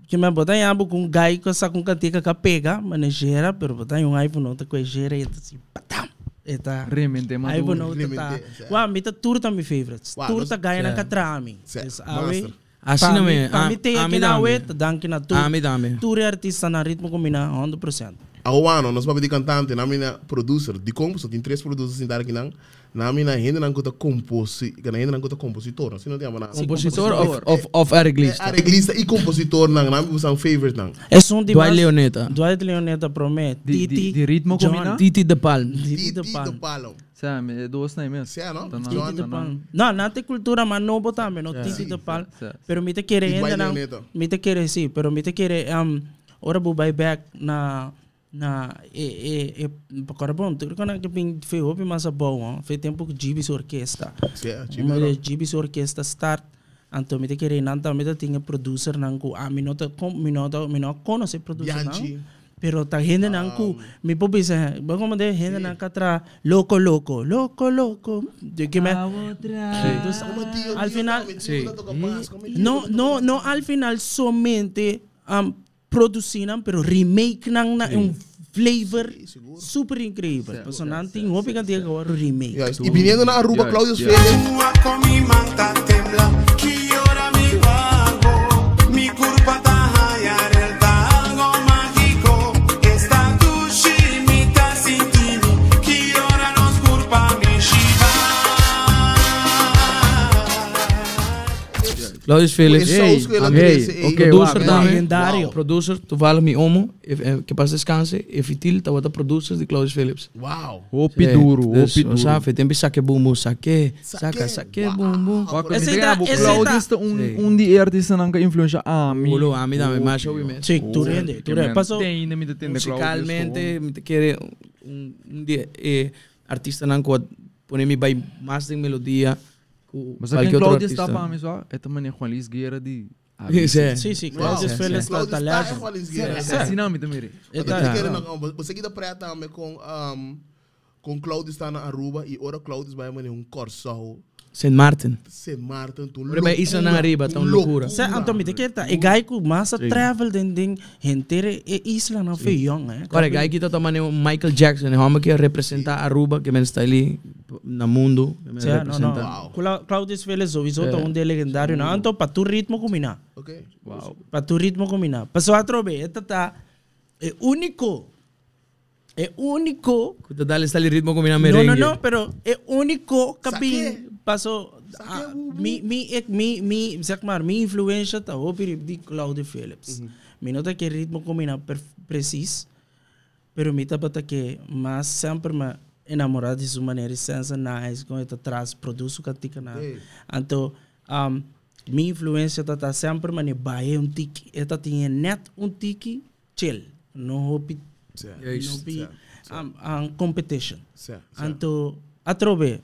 que me botar em abo com gai com essa com cantica que pega, maneira, pero botar em um iPhone outra coisa gera e assim, patam. Eta. Realmente, mano. iPhone outra tá. Uau, mita turta mi favorite. Turta gai na catrami. Sabe? Assim não me. A mim tem aqui na web, danke na turta. A mim dá Turta artista na ritmo combina 100%. Awano, nós vamos de cantante, na minha producer, de compositor, tem três producers em Darkinang. Na minha ainda não conta na ainda não conta compositor, assim não tem nada. Compositor of, of, of arreglista. Arreglista e compositor, não, na minha são favorite, não. É um de Dwight Leoneta. Dwight Leoneta promete. Titi. De ritmo combina? Titi de Palm. Titi de Palm. Sam, é duas nem mesmo. Sim, não? Titi de Palm. Não, não tem cultura, mas não botamos, não. Titi de Palm. Pero me te querer ainda, não. Me te querer, sim, pero me te querer, um, ora vou back na... na e, e, e karbon tur kana ke pin fe hopi masa bawa fe tempo ke jibis orkestra yeah, jibis jibis start anto mi te kere nanta mi te tinge producer nanku a mi nota kom mi nota mi no producer nanku pero ta gente um, nanku mi popi se va como de gente sí. nanka loco loco loco loco de que me al final no no no al final solamente um, producinan pero remake nang na mm flavor sí, súper increíble. O Personante, o sea, en remake. Y viniendo a Aruba, yes. Claudio yes. Lois Phillips. Hey, ok, okay, producer wow. dami. Eh? Legendario. Wow. Producer, tu mi omo, homo, eh, eh, que passa descanse, e fitil ta outra producer de Lois Phillips. Wow. Opi duro, opi duro. Sabe, tem que saque bumu, saque, saca, saque bumu. Esse é o ida. um um artista artista que influencia a mim, Ulo, a mim também. mas eu vi Sim, tu rende, tu rende. Passou. me Musicalmente, me quer um um di artista nanga pone me bai mais de melodia. O Mas é aqui Claudius estava a mesma, é também Juan Lis Guerra de <laughs> Sim, sim, Claudius foi ele está é Juan Luis Guerra. É né? sinami também. Tá. Você que dá para também com com Cláudio está na Aruba e ora Claudius vai fazer um corso San Martin. San Martin, tu locura. Pero iets naar arriba, tu locura. Antón, Antomi, de está El ga Más más travel den ding, gente e isla na fue young, eh. Para ga ik Michael Jackson, hombre que representa Aruba, que me está En na mundo, que me representa. Wow. Claudius Vélez sowieso tá un día legendario ¿no? anto pa tu ritmo combinar. Okay. Wow. Pa tu ritmo combinar. Pasó pues, otro atrobe, esta está Es eh, único. Es único. Dale, está el ritmo combinar merengue. No no no, pero es único, capi. passou. Ah, mi, mi, mi, mi, maar, mi influência tá o de Claudio Phillips. Uhum. Mi nota que ritmo combina preciso, pero mi tapa para que mas sempre me enamorado de sua maneira sensa nice, com ele tras produz o cantica na. Então, um, minha influência tá, tá sempre me baia um tique, ele tinha net un tiki chill, não hope, yeah. não hope, yeah. um, um competition. Yeah. atrobe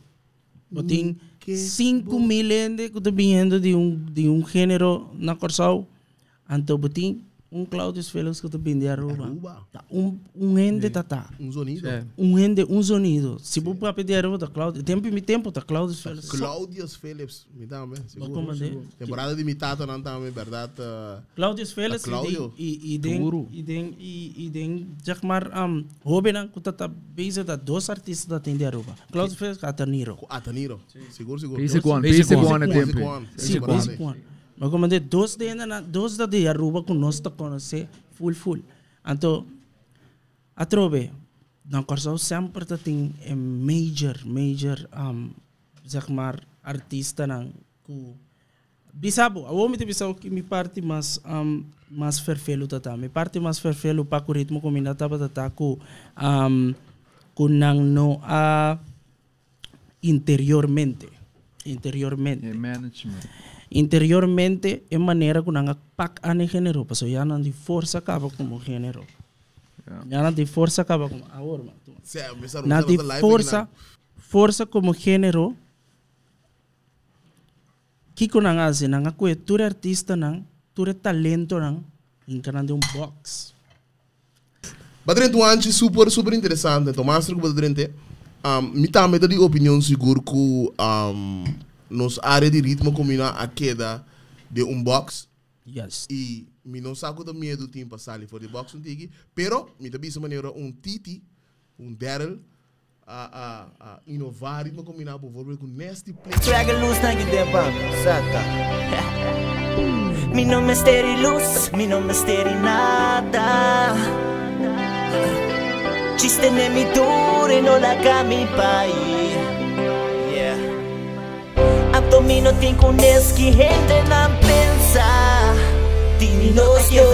5.000 5 que de, viendo de un de un género na Corsal. ante um Claudio Fellows que eu também de é Aruba. Aruba. Tá, um, um rende é. tá, tá. Um zonido. É. Um rende, um zonido. Se vou para pedir Aruba, tá Claudio. Tempo me tempo, tá Claudio Fellows. Claudio Fellows, me dá, me Temporada de mitado, não tá, me verdade. Tá. Claudio Fellows tá e e den e den e den Jacmar um Robin, que tá tá base da dois artistas e tem de Aruba. Claudio Fellows, Ataniro. Ataniro. Seguro, seguro. Basic One, Basic One é tempo. Basic One. मैं को मंदे दोस्त दे ना दोस्त दा दे यार रूबा को नोस्त कोन full फुल फुल अंतो अत्रोबे ना करसो sempre tá tem é major major um zakmar é artista nang ku bisabo a homem te bisabo que me parte mas um mas ferfelo tata tá tá. me parte mas ferfelo pa ku ritmo ko minata pa tata tá ku um ku nang no a interiormente interiormente management interiormente en manera que nanga pak ane género pues ya no di forza acaba como género ya no di forza acaba como ahora man nan di forza como género kiko nanga hace nanga kue artista nan ture talento nan encanan de un box Badrente, um super, super interesante Tomás, máscara que badrente. Um, me também dá de opinião seguro que um, nos áreas de ritmo combina a queda de um box. Yes. E me não saco do medo do tempo passar ali fora de box um tigre, pero me também de maneira um Titi, um Daryl a, a, a inovar e combinar por favor com neste play. Traga luz na guideba, saca. <laughs> Mi nome é Steri Luz, mi nome é Steri Nada. Ci stenne mi dure, non la cami paese. Domino tem din kuneski rende na pensa Dinos yo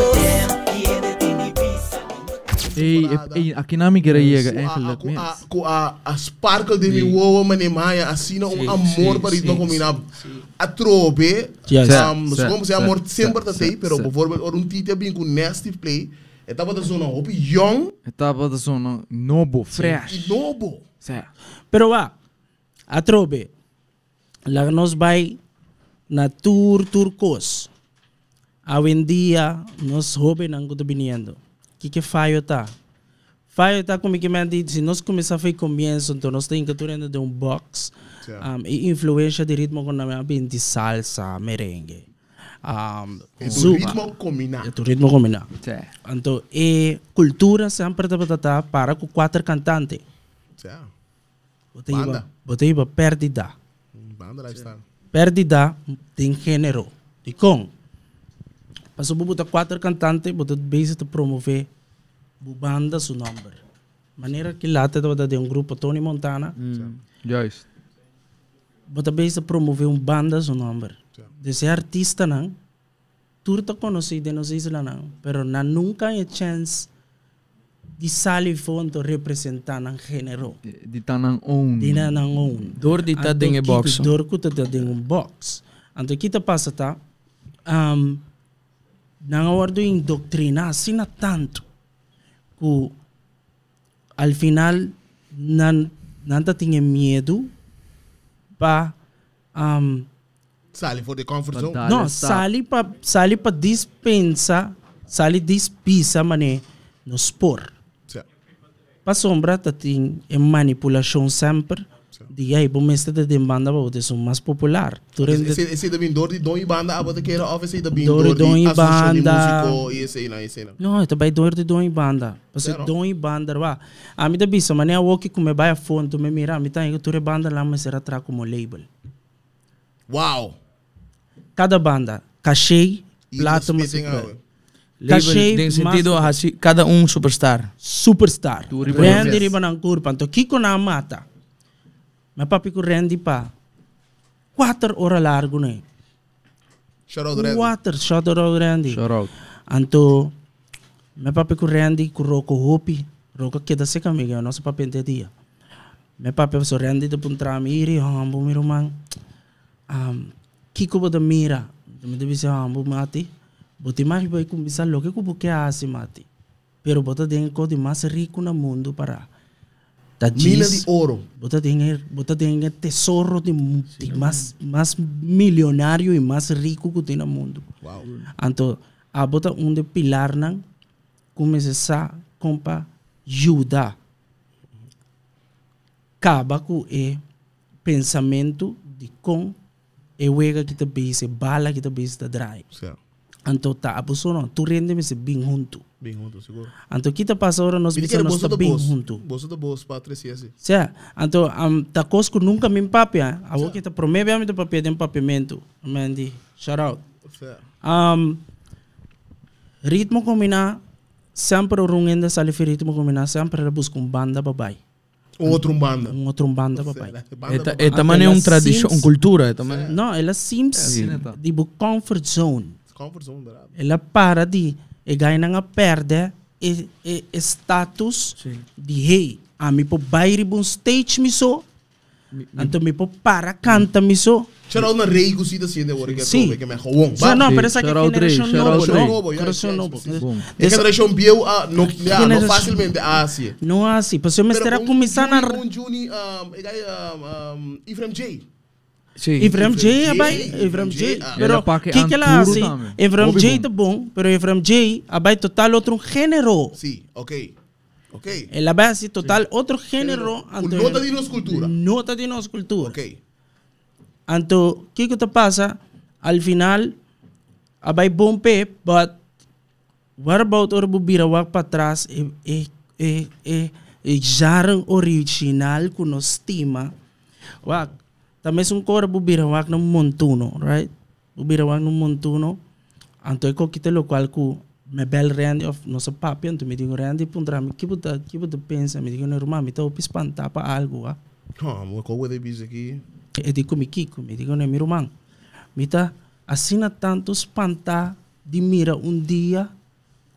Ei, ei, aqui na migra llega Angela Mendes. Com a, a sparkle de mi uova maia assim não um amor para isso não combinar. A trobe, como se amor sempre tá aí, pero por favor, or um tita bem com nasty play. Etapa da zona, op young. Etapa da zona novo, fresh. Novo. Certo. Pero vá. A trobe, nos vai na tur turcos. Hoje em dia, nós roubem não está vindo. que que falho tá? Falho tá como que me disse, se nós começar a fazer começo, então nós temos que turno de um box um, e influência de ritmo com a minha de salsa, merengue. Um, é do ritmo combinar. É do ritmo combinar. Yeah. Então, e eh, cultura sempre tá para com quatro cantantes. Yeah. Botei para perdida. Under lifestyle. Pérdida de género, de pas Passou por botar cantante, cantantes, het base de promover banda su número. Manera que lá de un grupo Tony Montana. Mm. Juist. Wat base de promover un banda nombre. De Desse artista não, tudo de nos islas não, pero na nunca é chance di sali fonto representan genero di tanan on di nanan um, dor di ta denge box dor kuta ta denge box anto kita passa tá um nang awardo in doutrina sina tanto ku al final nan nanta tinha medo pa um sali for the comfort zone não sali pa sali pa dispensa sali dispisa mané no sport Pasombra tem manipulação sempre. de aí, bom mestre de banda para você ser mais popular. Durante esse da dor de dom e banda, a você quer oferecer da dor de dom e banda. E esse aí não, esse aí não. Não, também dor de dom e banda. Você dom e banda, vá. A mim da bissa mas nem a walk como é vai a fundo, tu me mira, me tá em tua banda lá, mas será tra como label. Uau! Cada banda, cachê, plato, mas Cachei, tá tem sentido assim, cada um superstar. Superstar. Randy Ribanancourt, panto Kiko na mata. Mas papi ko Randy pa. Quatro horas largo na. Né? Shout Quatro, shout out Randy. Shout out. Anto, meu papi ko Randy, ko Roko Hopi. que queda tá seca, amiga, é nosso papi dia Meu papi so Randy de puntra miri, hambo mirumang. Um, Kiko da mira? Dami da bisa hambo mati. Boti mais vai começar logo que o porque a assim mate. Pero bota tem coisa mais rico no mundo para da Mina de ouro. Bota tem bota tem tesouro de, de mais mais milionário e mais rico que tem no mundo. Wow. Então, a bota um de pilar não começa essa compa ajuda. Acaba com é pensamento de com é o ego que te pensa, bala que te pensa, drive. Certo. Anto ta abuso no, tu rende me se bing junto. Bing junto, seguro. Anto kita pasa ora nos bisa nos ta bing junto. Bolso da bolso para três esse. Sia, anto am ta cosco nunca me empapia. Agora vou kita promete a me do papel de papimento, Mandy. shout out. Um, ritmo combina sempre o rungenda sale ritmo combina sempre era busca um banda babai. Um outro banda. Um outro banda, papai. É também é uma tradição, uma cultura. Não, ela simples. É, de comfort zone. Comfortzone, bravo. Ela para de. E ganha a perda, e, e, status Sim. de rei. A mi po bairi bun stage mi so. Anto mi para canta mi so. Shout out na rei kusida sinde wori ka to ke me gewoon. Ba no, pero esa é é que generation novo, é ah, no. Generation novo. E generation bio a no não ah, É fácilmente a assim. No assim, pues eu me estará Não a Um Juni, um, um, Ifrem J. Y Efraim J, abai, Efraim J, ah. pero que que la hace? Efraim J está bom, pero Efraim J abai total otro género Sí ok. Ok. En abai base total otro género No Nota de nossa cultura. Nota de nossa cultura. Ok. Anto ¿Qué que te pasa? Al final abai bom pe, but what about or bubira wak para atrás, e e e e, e jaren original con estima. tima. Também un cora bubirawak no montuno, right? Bubirawak no montuno. Anto eko kita lo qual ku me bel reandi of nosso papi, anto me digo reandi puntra me que puta, que puta pensa, me digo normal, me tau pispantar pa algo, ah. Come, mo ko wede bis aqui. E digo me kiko, me digo ne mirumang. Mita assina tanto espantar di mira un dia,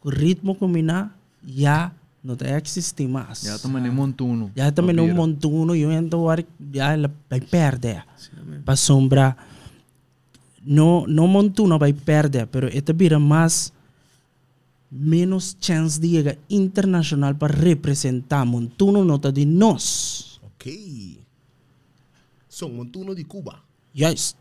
com ritmo combinar, já no te más. Ya también un montuno. Ya também é um montuno e eu entro já a perder. Para sombra No no montuno a perder, pero esta vida más. menos chance de llegar internacional para representar montuno nota de nosotros. OK. Son montuno de Cuba. Yes.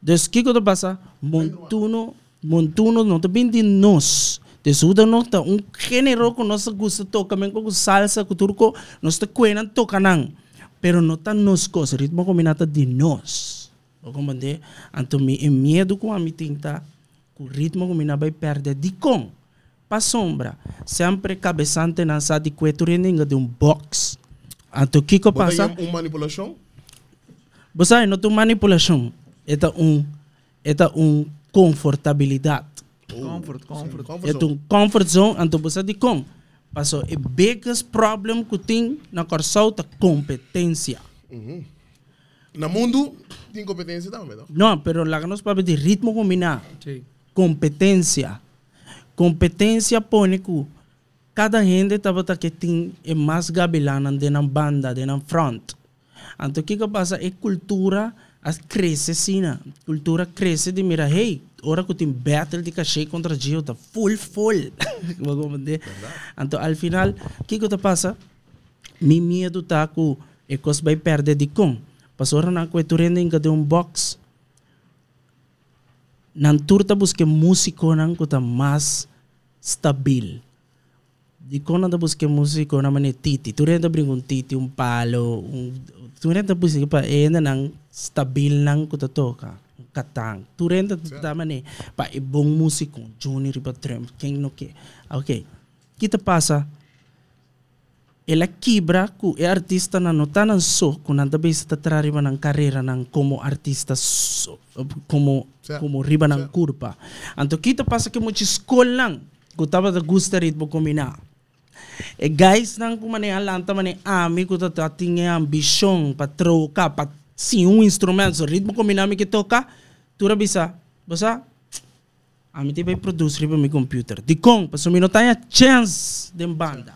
entonces qué que que Montuno, montuno nota de nosotros. de suda nota um gênero que nós gusta toca mesmo com salsa com turco nós tá coena toca não pero nota nos coisas ritmo combinado de nós eu compreende então me é medo com a me tentar com o ritmo combinado vai perder de com pa sombra sempre cabeçante lançar de queturenga de um box então o que que passa uma manipulação não é uma manipulação é uma confortabilidade Comfort, comfort. É comfort zone. comfort zone, anto busa di com. Paso, O é biggest problem que tem na corção da competência. Uhum. No mundo, tem competência também, não? Não, pero lá que nós para de ritmo combinado. Competência. Competência põe que cada gente tá botando que tem é mais gabilana de na banda, de na front. Então, o que que passa? É cultura, as cresce, sim. Né? Cultura cresce de mira, hey, ora que tem battle de cachê contra Gio, tá full, full. <laughs> então, ao final, o que que tá passa? Mi medo tá que e cos vai perder de com. Passou na coeturenda em cada um box. Nan turta busque músico nan que tá mais stabil. De quando tá busque músico na mané titi, tu renda brinca um titi, um palo, um tu renda busque para ainda nan stabil nan que tá toca. katang tama ni eh. pa ibong musiko junior pa dream king não quer ok kita pasa ela kibra ku e artista na no tanan so ku na tabi sa tatrari ba ng karera nan como artista so, como yeah. como riba curpa. yeah. anto kita pasa ke mo ci lang ku taba da gusta ritmo kumina e guys nang kumane alanta mane ami ku ta tinge ambisyon pa troca pa sim um instrumento ritmo combinado que toca tudo bisa bisa a mim tem produzir para meu computador de com passou me não chance de banda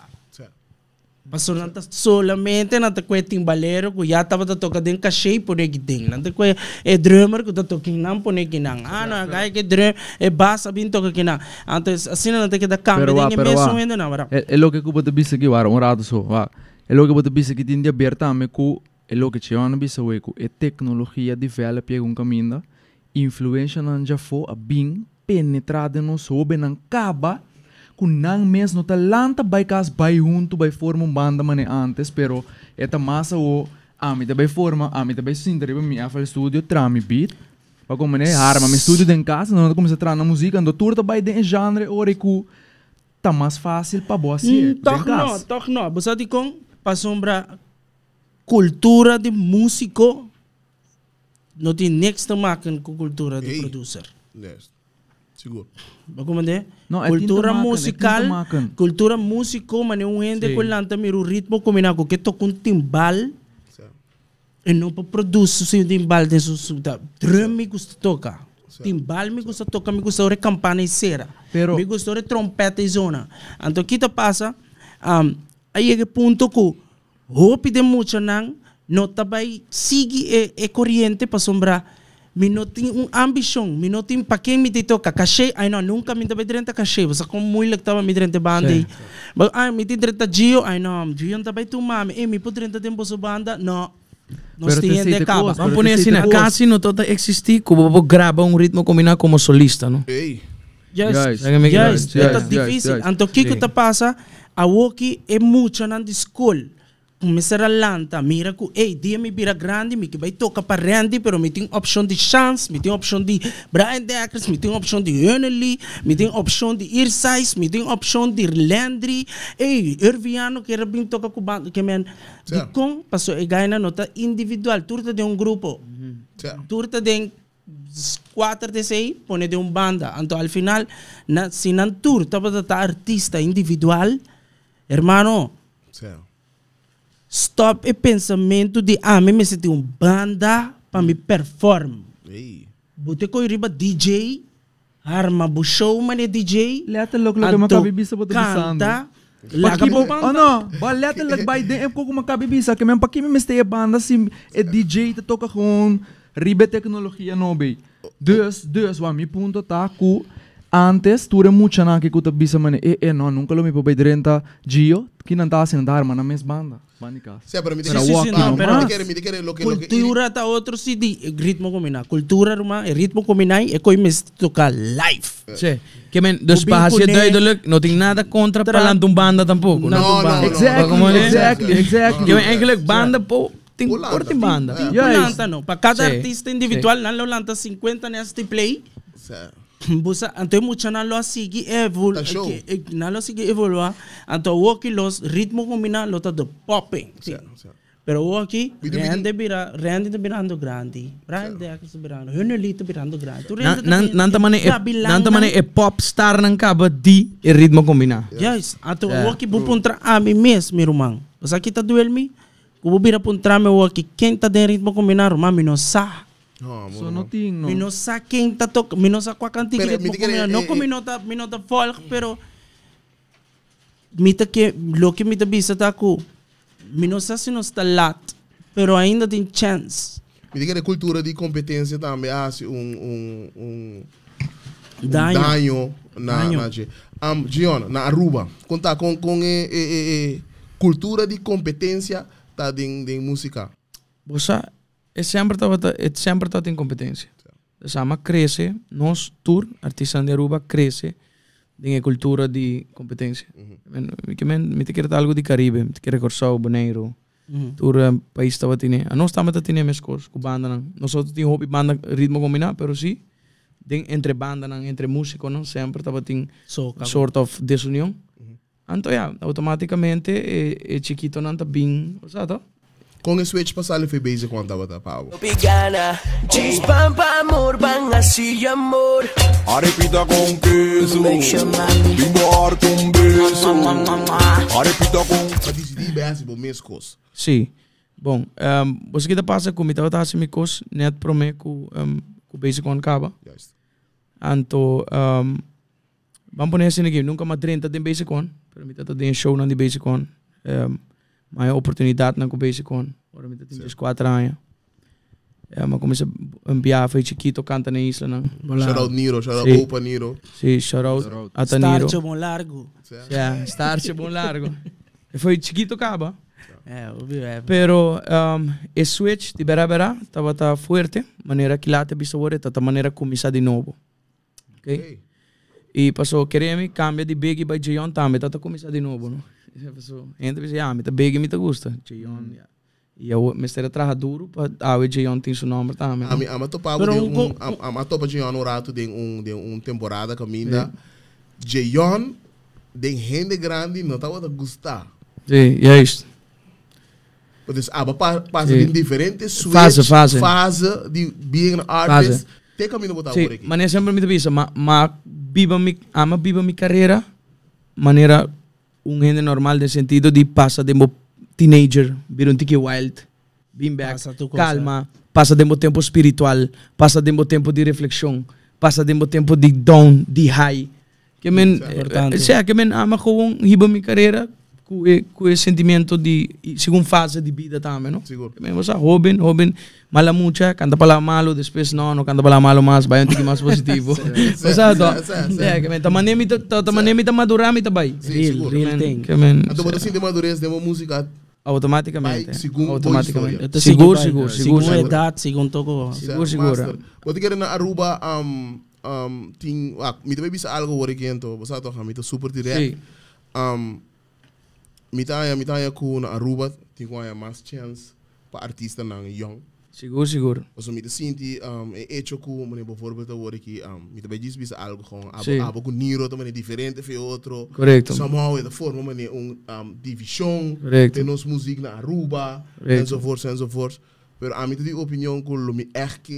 passou não tá solamente não tá com um balero que já tava tá tocando em cachê por aqui dentro, não tá com é drummer que tá tocando não por aqui não ah não é que drum é bass a bim aqui na antes assim não tem que dar câmera pero pero é não agora é o que eu vou te dizer que eu era um rato só é o que eu vou te dizer que tem de aberta a mim que é o que tinha na bisa o que é tecnologia de vela pega um caminho influência não já foi bem penetrada no soube não acaba com não mesmo talanta vai cas vai junto vai forma um banda mané antes pero esta massa o amita vai tá forma amita vai tá sinter para mim afal estúdio trami beat para como né arma me estúdio de tá em casa não como se entrar na música ando turta vai de genre o cu tá mais fácil para boa assim hum, toch não toch não você tem com para sombra cultura de músico nu no, din niks te maken cu cultura do Ei. producer. Yes. Sigur. Acum de? No, cultura musical, cultura musical, mas un hende sí. cu lanta miru ritmo combinado cu que toc um timbal. E não para produzir sem timbal tem da drum me gusta toca. Timbal me gusta toca, me gusta ouvir campana e cera. Pero me gusta ouvir trompeta e zona. Então aqui tá passa um, aí é o ponto que hope de muito não No te sigue a, para sombra. Mi no mi para que me toca Caché, nunca me 30 caché. O sea como muy mi me banda me gio, ay no gio tu mami, me 30 tempo su banda, no No se capa. poner así, casi no todo tota como graba un ritmo combinado como solista, ¿no? Hey. Yes, yes, yes, yes, es yes, yes, yes, yes, yes, yes, começar a lanta, mira que, ei, dia me vira grande, me que vai tocar para Randy, pero me tem opção de Chance, me tem opção de Brian Deckers, me tem opção de Öneli, me tem opção de Irsais, me tem opção de Landry, ei, Irviano, que era bem toca com banda, que man, de com, passou, e eh, ganha na nota individual, turta de um grupo, turta de quatro de seis, põe de um banda, então, al final, na, se não turta para artista individual, hermano, certo. stop e pensamento di ah, me senti um banda pa mi perform. Ei. Botei ko riba DJ, arma bu show mane DJ. Leta logo logo e uma cabibisa botou canta. Laga bo banda. Ano, oh, ba leta lag by the em como uma cabibisa que mesmo para que me mestei e banda sim e DJ te toka gewoon riba tecnologia nobe. Dus, dus, wa mi punto ta ku antes tuve mucha nada que te bisa mene. eh eh no nunca lo mi papá 30 gio que andaba tá sendo mano mes banda banda sí pero mi sí, sí, sí, no, pero me quiere mi quiere lo que cultura está otro si el ritmo combina cultura el ritmo combina es que me toca live sí que me dos pajas si doy no tiene nada contra falando un banda tampoco. No no exacto exactly exactly que men eigenlijk banda po tem corte banda. Yeah, Lanta, Para cada artista individual, no lo lanta 50 este play. Certo. busa anto mucha na lo sigi evol na lo sigi evolua eh, eh, anto woki los ritmo kumina lota de popping pero woki rende bira rende de birando grandi rende akis birando hun lite birando grandi nanta mane e- nanta mane e pop star nan kaba di e ritmo kumina yes anto woki bu ami mes mi rumang usa kita duel mi Kubu bira puntra me woki quem tá de ritmo combinar, mami, não No, so, no ting, no. Mino sa king tatok, mino sa kwakan tigre po kumina. No ko eh, minota, eh. minota folk, pero mita que, lo que mita bisa taku, mino sa sino está lat, pero ainda tem chance. Me diga a cultura de competência também há um, um, um, um na danho na, danho. na um, Giona, na Aruba. Conta com, com eh, eh, eh, eh, cultura de competência tá, de, de música. Você é sempre tava, é sempre tava incompetência. competência. Tá. ama cresce, nós tour, artista de Aruba cresce em cultura de competência. Uhum. Me te quer algo de Caribe, me te quer Corsau, Boneiro, uhum. tour eh, país estava tine. A nós estamos a tine mais coisas com banda não. Nós outros tem hobby banda ritmo combinado, pero sim, tem entre banda não, entre músico não, sempre estava tem sort of desunião. Então, uhum. yeah, automaticamente é, eh, é eh, chiquito não está bem, sabe? Com esse switch pa ele foi Basic kung dapat apaw. Pigana, cheese pan pa amor, pan así amor. Arepita con queso, bimbo ar con beso. Arepita con... Pati si di ba si bumiskos? Si. Bom, um, você que tá passa com mitava tá assim me mikos, net prome ku um, ehm, ku basic on kaba. Yes. Anto um, ehm, vamos poner assim aqui, nunca mais 30 tem basic on, pero tá tem show na de basic on. Um, ehm, Mas a oportunidade na Cubeixa com. Agora me tem 4 anos. É, mas comecei a enviar, foi Chiquito canta na isla, não? Shout out Niro, shout out sí. Opa Niro. Sim, sí, shout out a Taniro. Starche Bom Largo. Yeah, Starche Bom Largo. E foi Chiquito Caba. É, óbvio, é. Pero, um, ehm, e switch eh, de Berá Berá estava tá forte, maneira que lá te bisogna, tá maneira começar di novo. Ok? okay. E passou, queremos, cambia di Big by Gion também, tá começar de novo, não? so, Entwis, ja, mit der e ah, me der Gusta. Jayon, ja. Hum. E eu é me estarei é traga duro para a ah, o Jayon tem seu nome também. A mim, a de um, a, a topa Jayon no rato de um de um temporada caminha. Jayon de rende grande não tava tá a gostar. Sim, é isso. Então, aba passa de diferentes switch, fase, fase, fase de being an artist. tem caminho botar por aqui. Mas sempre me disse, mas mas biba me ama biba minha carreira maneira un género normal de sentido di passa demo teenager, um tiki wild, bem back, calma, passa demo tempo espiritual, passa demo tempo de reflexão, passa demo tempo de down, de high. Que men, é, é, que men ama ko wong hiba mi karera, con eh, ese sentimiento de segunda fase de vida también. não? Seguro. Mesmo Robin, Robin mala mucha, canta para malo, después no, no canta para malo más, va a ser mais positivo. más positivo. é, <laughs> que me También, me sí Que madurez, de música Automáticamente. Este Vai, seguro, seguro, seguro. seguro, seguro toco. Seguro, seguro. seguro, Aruba, um, um, ah, me também algo, por exemplo, você me super direto. Um, met mitaya mitaya ku na Aruba ti ko ya mas chance pa artista nang young Seguro, seguro. Also mit sinti um e hecho ku mene bijvoorbeeld hoor ki um mit bij bis algo gewoon abo sí. abo ku niro to mene diferente fe otro. Correcto. Somehow de forma mene un um division. Correct. En ons muziek na Aruba enzovoorts enzovoorts. Maar aan die opinie kun lo mi echt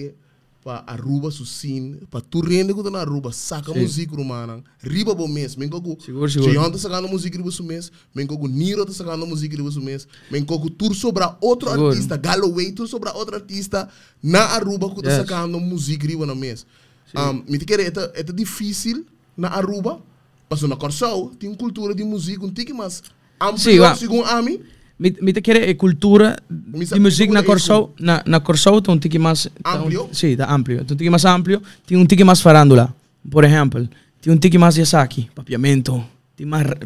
para arruba su sin para tu rende que na arruba saca Sim. música romana riba bom mês men cogo cheio tá sacando música riba su mês men cogo niro tá sacando música riba su mês men cogo tour sobra outro Seguro. artista galway tour sobra outro artista na arruba que tu tá yes. sacando música riba no mês um, me te quer é é difícil na arruba mas na Corsol tem cultura de música um tique mas amplo segundo a mim mi te quiere eh, cultura y música en eh, Corsou, na, na Corsou tem tiki tique mais amplio. sí sim, amplio. Tem tiki tique mais amplio, tem un tiki más farándula, por ejemplo Tem un tiki más yasaki, papiamento, tem más ah,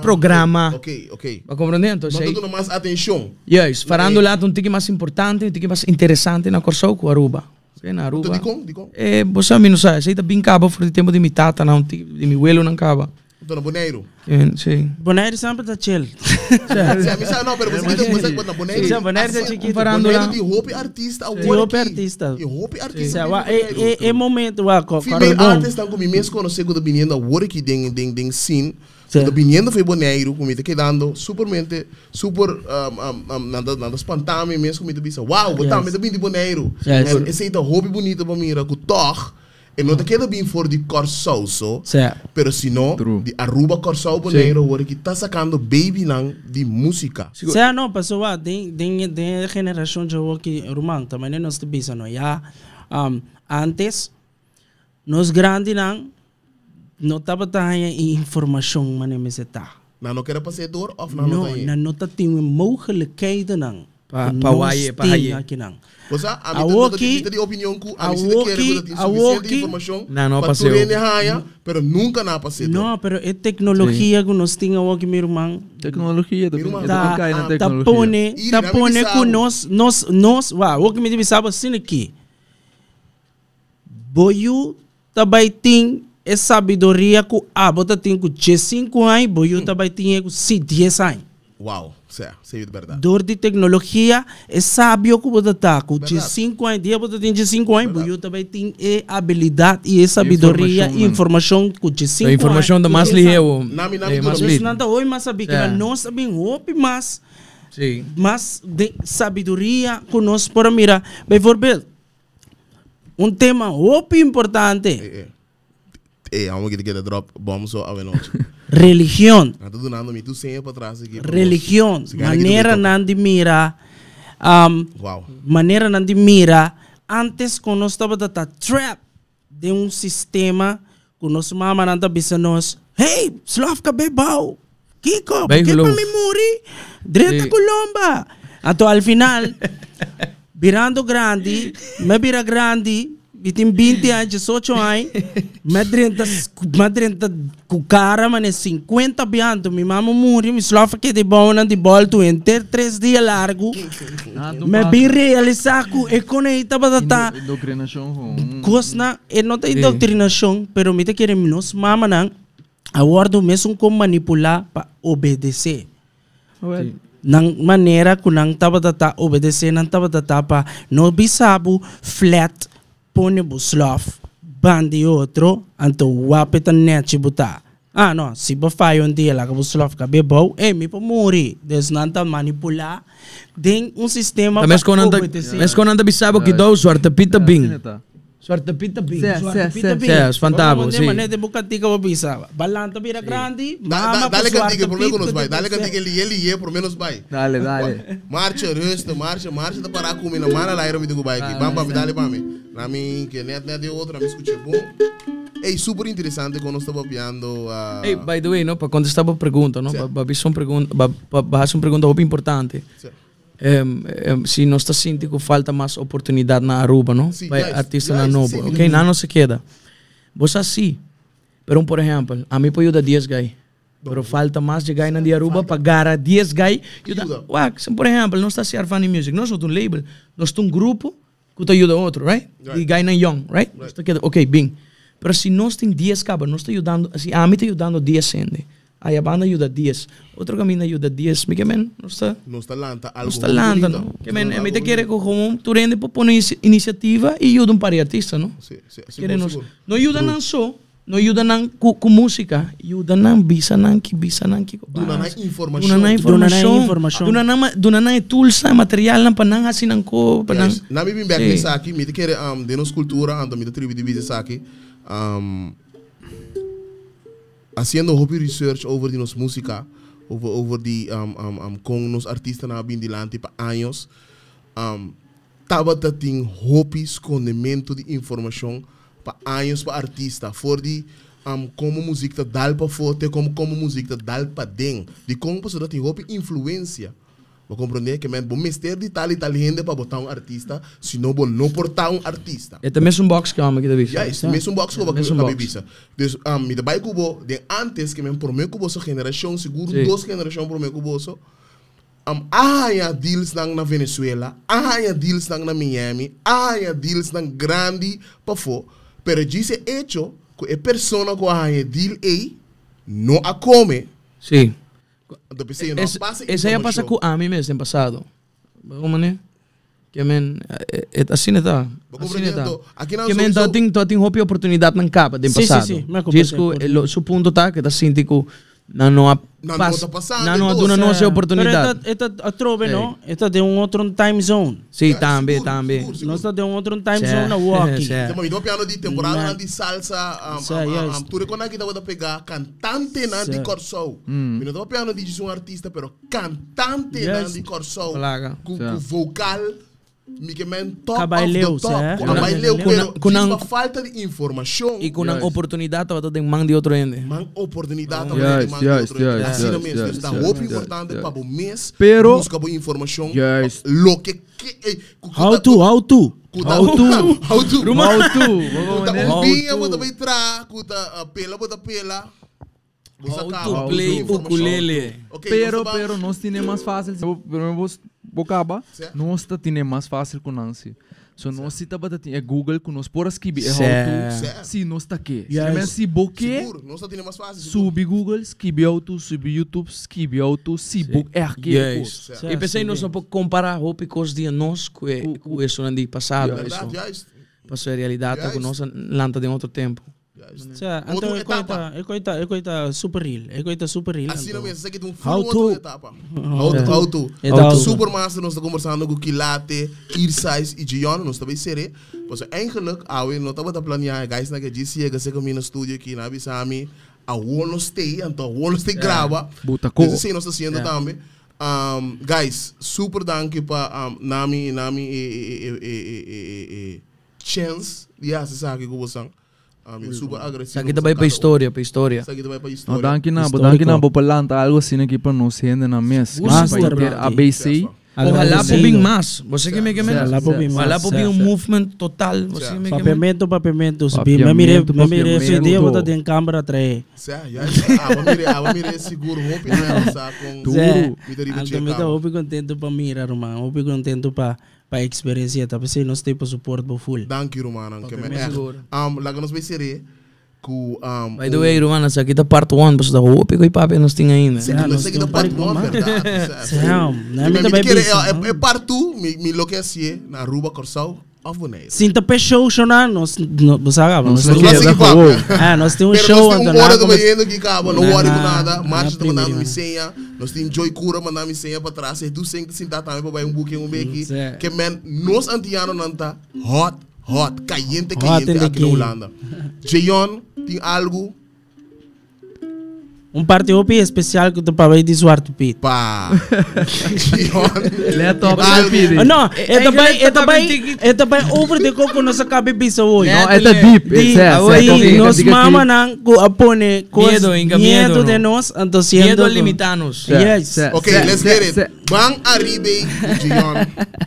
programa. OK, OK. ¿Va compreendendo? Então, Mantendo mais atenção. Yes, farándula tem um tique mais importante, un tiki más interesante en Corsou com Aruba. en na Aruba. Então, dicom, Eh, você a mim não sabe, você tá bem cabo por tempo de mitata, não, de mi abuelo no cabo. Dona Boneiro. Sí. Boneiro sempre está chill. Sí, a mí sabe, no, pero pues sí, sí. Boneiro. Sí, Boneiro está chiquito. Boneiro de artista. De Hope artista. De é artista. É, é momento, ué, artista Bem, antes comigo mesmo, quando sei quando vinha o work den den den scene. Quando vinha foi Boneiro, comigo tá quedando supermente, super um, ah, um, ah, ah, nada nada espantame mesmo, comigo disse, uau, botar, me bem de Boneiro. Esse aí tá o Hope bonito para mim, era com Thor. E te chiedo bem for de corsauso, só. mas se não, de di arruba Boneiro, bonero, sì. ora sacando baby nan di musica. Sì, sì ah, no, passo va, de generazione già che romanta, ma noi non si bisano, um, antes, nos grandes não estava tendo informação, mas nem se está. Não, não quero passar dor ou não? Não, não está tendo mogelijkheden nan. Pa, pa, pa, pa, pa, pa, Kosa, amin tanto que kita di opinionku, amin si te quero que tem suficiente informação para tu ver nehaya, pero nunca na passei. Não, mas é tecnologia que nós temos aqui, meu irmão. Tecnologia, tá, tá, tá pone, tá pone com nós, nós, nós, uau, o que me sabe assim aqui. Boyu também tem é sabedoria com a ah, bota tem com 5 anos, boyu também hum. tem é com 10 anos. Uau. Certo, é verdade. Dor de tecnologia é sábio que você tá, Com 5 anos, dia você tem 5 anos, verdade. eu também tenho habilidade e sabedoria e informação com 5 anos. A informação da mais lhe eu. Na minha vida, eu não estou mais sabendo, mas não sabemos, mas. Sim. Mas de sabedoria conosco para mirar. Por Forbel, um tema muito importante. É, é, é, é, é, é, é, é, é, é, religión. Religión. Manera nandi mira. Um, wow. Manera nandi mira. Antes cuando estaba de trap de un sistema con nos mamá nanda Hey, Slavka Bebau. Kiko, ¿por qué para mi muri? Dreta sí. Colomba. Entonces al final, <laughs> virando grande, me vira grande, tem 20 anos, 18 anos. Madrinha, madrinha, o cara, mano, 50 bianto. Minha mãe morreu, me slofa que de bom, não de volta, enter três dias largo. Me vi realizar com e a para tá. Doutrinação. Cosna, e não tem indoctrinação, mas me te querem nos mamãe, não. Aguardo mesmo com manipular para obedecer. Well ng manera kunang tabatata obedecer ng tabatata pa no bisabo flat puni buslof, bandi outro, anto wapita nechi buta. Ah, não, se bafai um dia lá que você vai ficar bebão, é me para morrer. Des nanta manipular, tem um sistema para... Mas quando anda bisabo que dá o suarte, pita bem. Suerte-tepi-tepi, suerte-tepi-tepi. Sí, os fantapos, sí. Manete bucatica o pisaba. Balanta pira grande, mama Dale cantique, por menos vai. Dale cantique, ele ele é, por menos vai. Dale, dale. Marcha, resto, marcha, marcha, tá para comigo. Na mala, lá me digo vai aqui. Ah, bamba bam, dale, bam. Na eh. mim, que net, net de outra, me escute bom. É super interessante quando estava piando a... Hey, by the way, no, para contestar a pergunta, no? Para fazer uma pergunta, para fazer uma pergunta muito importante. Certo. Um, um, se nós estamos sentindo que falta mais oportunidade na Aruba, não? Sim, Vai, guys, artista guys, na Aruba, ok? Não, não se queda. Você assim, Pero, por exemplo, a mim pode ajuda 10 guys. Mas falta mais de guy na de Aruba para gara 10 guy. Ué, por exemplo, nós está se Arvani Music. Nós somos um label, nós somos um grupo que te ajuda outro, right? right. E guy na Young, right? right. ok, bem. Mas se nós temos 10 cabas, nós estamos ajudando, assim, a mim está ajudando 10 ainda a banda ajuda dias otro camino ajuda dias que men não está não está lanta algo no está lanta no kemen en vez de quiere como tu rende propone iniciativa e ajuda um par de artistas no não sí, sí, quiere nos no ayuda nan só Não ayuda nan com cu música ayuda não bisa não, ki bisa nan ki duna nan informação duna não informação duna não duna nan não nan material para não hasi não ko panan não na bibim back ni saki mi te quiere um de nossa cultura anto mi te tribu de bisa saki um haciendo hobby research over de nossa música, over, over de um, um, com nos artistas na Bindilante para anos, um, Tabata tem hobby escondimento de informação para anos para artista, for de um, como música dá para forte, como como música dá para den, de como pessoa tem hobby influência. Vou compreender que o mistério de tal e tal gente para botar um artista, se não vou não portar um artista. É também um box que eu aqui da bicha. É, é mesmo box que eu vou aqui da bicha. Então, me dá bem que eu de antes que me promeu que eu geração, seguro duas gerações promeu que eu um, aya deals na Venezuela, aya deals na Miami, aya deals na grande pa fo. Pero disse hecho que a pessoa que aya deal ei, não a come. Sim. Sí. Sí, es, pase, esa ya pasa a mí mismo en pasado. ¿Cómo no? Que men, eh, eh, así no está. Así no está. Que men, tú tienes una oportunidad De en capa de pasado. Sí, sí, sí. Me acuerdo. Su punto está que está sintiendo. não, há não não, passando, é. oportunidade. mas esta, esta trove, é. não? Esta tem um outro time zone. Sim, também, seguro, também. Seguro, seguro. Nós tem um outro time zone na walking. <laughs> Yeah. Temos um piano de temporada de salsa. Um, um, yeah. um, tu reconhece que dá pegar cantante na mm. de Corsol. Mm. Não um piano de um artista, mas cantante na de Corsol. Com, com vocal mi que men top of the top. Caballeus, eh? pero kunang falta de información. e kunang yes. oportunidade para tener man de otro ende. Man oportunidad para tener man de otro ende. Así no mesmo, está muito importante para o mês. Pero busca boa informação. Yes. Lo que eh, How to, how to. Kuta, <laughs> how to? How to? <laughs> How to? Kuta bombinha, bota bem tra, kuta ah, pela, bota pela. How to play ukulele. Okay, pero, pero, nós temos mais fácil. Eu, eu, eu, bocaba, nós tá tendo mais fácil com Nancy. So nós se tá batendo é Google com nós por as que é se nós tá que. Yes. Se boque. Nós tá tendo mais fácil. Subi Google, skibe auto, subi YouTube, skibe auto, se boque é aqui Yes. É e pensei nós não pode comparar roupa e coisas de nós com com isso no ano passado, isso. Passou a realidade é com nós lanta de outro tempo. Juist. Ja, en toen ik weet super real. Ik é weet super real. Assim não mesmo, sei que tu how to etapa. How to é how to. super master nós estamos tá conversando com Kilate, Irsais e Gion, nós também seré. Pois eigenlijk awe não estamos a planear, guys, na que disse é que se caminho no estúdio aqui na Bisami, a Wono stay, então a Wono stay grava. Buta Isso sim nós estamos tá sendo também. Um, guys, super danke para um, Nami, Nami e e e e e e Chance, yes, que eu vou aqui ah, Super agresiv. Sa kita para história istorya, aqui istorya. Sa kita bay pa istorya. Bodan ki na, bodan ki na, população palanta algo assim aqui para nós ainda na mesa. Mas porque ABC Ojalá po bing mas. Você que me que Ojalá po bing mas. Ojalá po un movement total. Você que me que me. Papiamento, papiamento. Me mire, me mire esse dia botar em câmera atrás. Sério? Ah, vou mire, ah, vou mire seguro, vou pinar, sabe? Duro. Me dá riba checar. Eu me dá, vou contento para mirar, mano. Vou contento para para a experiência tá pensei nós temos para suporte para o full thank you romano que me um nós vamos ver um by the way romano aqui kita tá parte 1 Você está. pe koi pape nós tinha ainda se nós sa kita part 1 verdade sam <laughs> na é eh, eh, mi também é parte 2 me enlouquece na ruba Corsal. Alvoneira. Sim, também show, show não, nós, não sabe, nós temos um show. É, nós temos um show. Nós temos uma hora do banheiro que acaba, não hora do nada, marcha de mandar uma senha, nós temos Joy Cura mandar uma senha para trás, e tu sem que sentar também para um buquê, um beque, que man, nós antianos não tá hot, hot, caliente, caliente aqui na Holanda. Jeon tem algo Un partido especial que tu pavei de zoar tu pit. Pá! Ele é top, né, Piri? Não, é também, é também, é também over de coco nossa cabeça hoje. Não, é da deep, é certo. Aí, nós mama não, apone coisas, miedo, miedo de nós, então sendo... Miedo a Yes. Ok, let's get it. Bang arribe, Gion.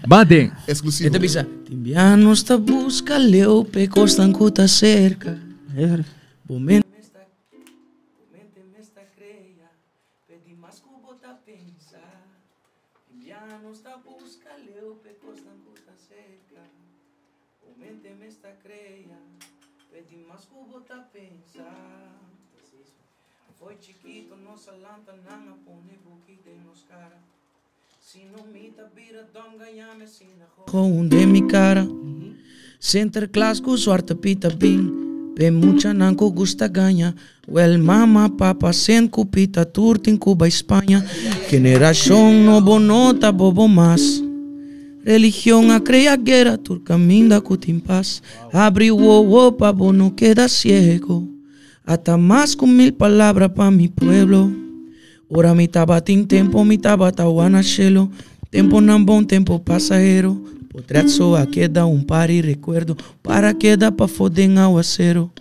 Badem. Exclusivo. Esta bisa. Timbianos ta busca leu, pe tan cuta cerca. Bombe salanta poquito en cara. Con de mi cara. Center class con su pita bin. Pe mucha nanco gusta gaña. Well mama papa sen cupita turtin Cuba España. Generación no bonota bobo más. Religión a creia guerra, minda cutin paz. Abri wo wo no queda ciego. Hasta más con mil palabras para mi pueblo. Ora mi tabatín, tempo mi tabatahuana chelo. Tempo nambón, tempo pasajero. Potrezo a queda un par y recuerdo. Para queda pa foden aguacero.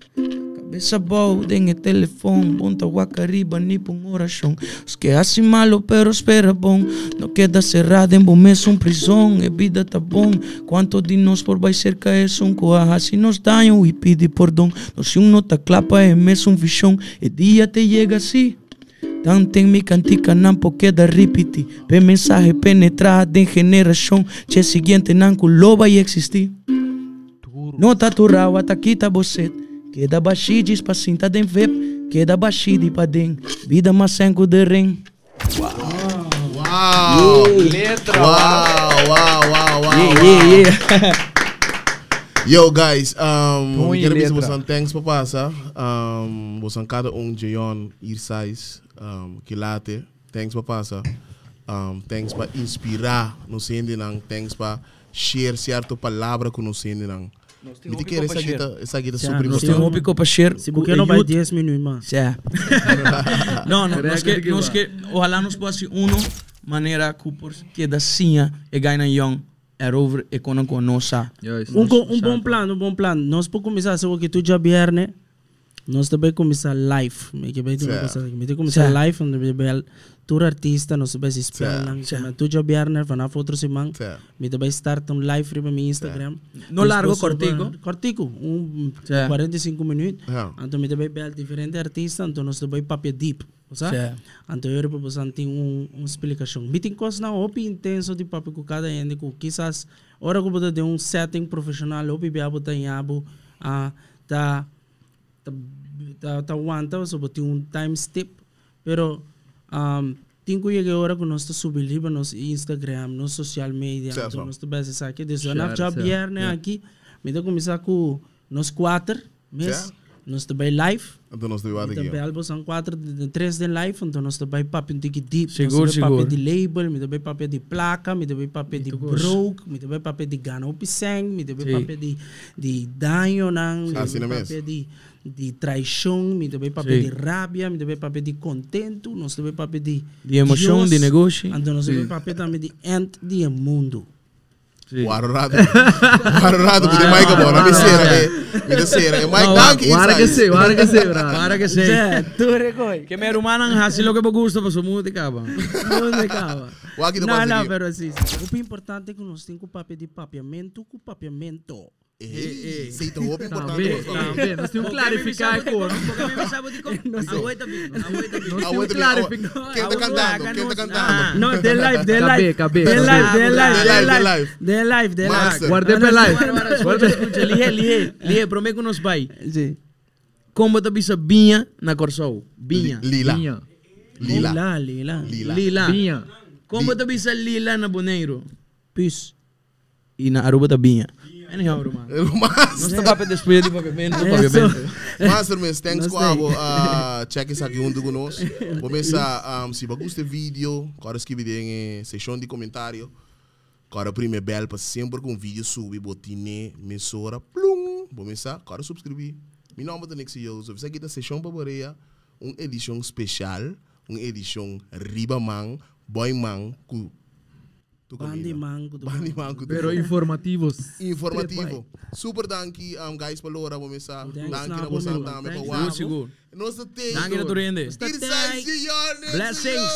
Besabou, den telefone, ponta guacariba, ni pun oración. Os que hacen malo, pero espera bom. No queda cerrada en bomes un prisão e vida tá bom. Quanto de nós por vai cerca é um coaja, se nos danham e pide perdão. No se um nota clapa é mesmo um vichão, e dia te chega assim. Tanto em mi cantica não queda repetir. Pe mensagem penetrada em generação, che seguinte não loba e existir. nota tá turrao, tá quita boceta. Queda baixida, espacinta de ver. Queda baixida e padem. Vida maçango de rim. Uau! Uau! Letra! Uau! Uau! Uau! Uau! Yeah, yeah, yeah. <laughs> Yo guys, um, quero dizer vocês thanks para passar. Um, vocês cada um de yon ir size, um, que late. Thanks para passar. Um, thanks para inspirar no sendo Thanks para share certa palavra com no sendo Viste que era essa guita, essa guita yeah, super Nos pico para Pacher. se porque não vai 10 minutos más. Ya. No, no, nós que, nos que, ojalá nos pase uma maneira que por que da sinha e ganha young é over e conan com nossa. Um, um bom plano, um bom plano. Nós para começar se o que tu já vier, né? Nós também começar live, me que bem tu é. começar, me tem começar live onde bem tour artista no subes spell lang kami tu jo biyernes vanaf otro simang me te bay start um live riba mi Instagram no largo cortico cortico un 45 minutos anto me te bay bel diferente artista anto nos te bay papia deep Sabe? Então eu reproposando tem um, uma explicação. Meeting coisas na op intenso de papo tipo, com cada ende com quizás hora que eu vou ter um setting profissional op biabo tem abo a ta ta tá aguenta, só ti tipo, um time step, pero um, que yege ora ku nosto subili ba nos Instagram, nos social media, nos nosto base sake de zona job vierne aqui. Me da começar com nos quatro meses. Nós também live. Então nós também aqui. Também álbum são quatro, três de live. Então nós também papel de que deep. Papel de label, me também papel de placa, me também papel de broke, me também papel de gano pisang, me também papel de de danho ah, nang, me também papel de de traição, me deve papel sí. de rabia, me deve papel de contento, nos deve papel de. De emoção, de negócio. Então, nos deve sí. papel também de end, de mundo. Guarorado. Guarorado que demais que bora. Me será, me me será. É mais daqui. Guarda que sei, guarda que sei, bravo. Guarda que sei. tu recoi. Que me rumana assim lo que eu gosto para sua música, Não Música, ba. Não, não, pero assim. O importante é que nós temos o papel de papiamento, com papiamento. Ei, vocês estão ouvindo botar Talvez, talvez. Nós temos que clarificar a cor. Porque me sabe de como. Aguenta, Bico. Aguenta, Bico. Nós temos não clarificar. Quem tá cantando? Quem tá cantando? Não, The Life, The Life. não cabê. The Life, The Life, The Life. The Life, The Life. Guardei pela Life. Guarda, não Lihe, lihe. Lihe, promete que nos vai. Sim. Como tu bisa binha na Corsou? Binha. Lila. Lila. Lila. Lila. Lila. Binha. Como tu não lila na Boneiro? Pis. E na Aruba tá binha. Binha. É Anyhow, bro, <laughs> é, <laughs> man. Basta pa después di pa pimento, pa pimento. Master, Mas, thanks ko abo. Uh, check isa ki hundu ko nos. Bumesa, um, si baguste video, kora escrevi em eh, seção de comentário. Kora prime bell pa sempre com vídeo subi, botine, mesora, plum. Bumesa, kora subscrevi. Mi nome é Nixie Yosef. Isso aqui da sessão para Boreia, uma edição especial, uma edição riba man, boy man, com Bandimango. Bandimango. Pero informativos. Informativo. Super a um, guys palora mo mesa. Dankie na po sa dami pa wow. Siguro. No sa tay. Dankie na turende. Blessings.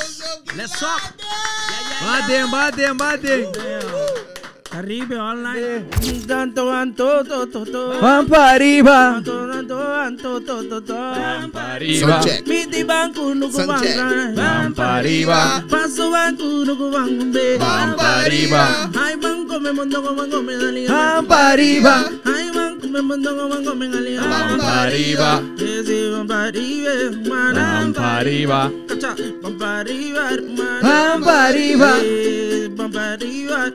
Let's up. Baden, baden, baden. Arriba, online. Tanto, tanto, tanto, Tanto, arriba. banco, no arriba. Paso banco, no arriba. banco, me me arriba. banco, me me arriba. arriba, arriba. arriba. Pampariba,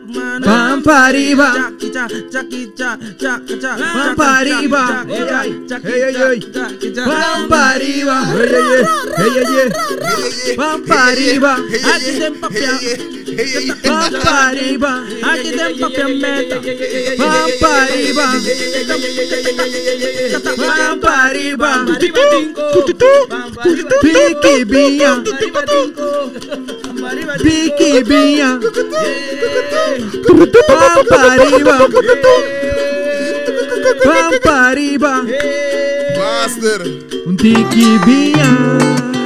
para arriba, Pampariba, Van hey, arriba. Pampariba, chaquicha, hey, Pampariba, Biquibinha Pampariba Pampariba Master Biquibinha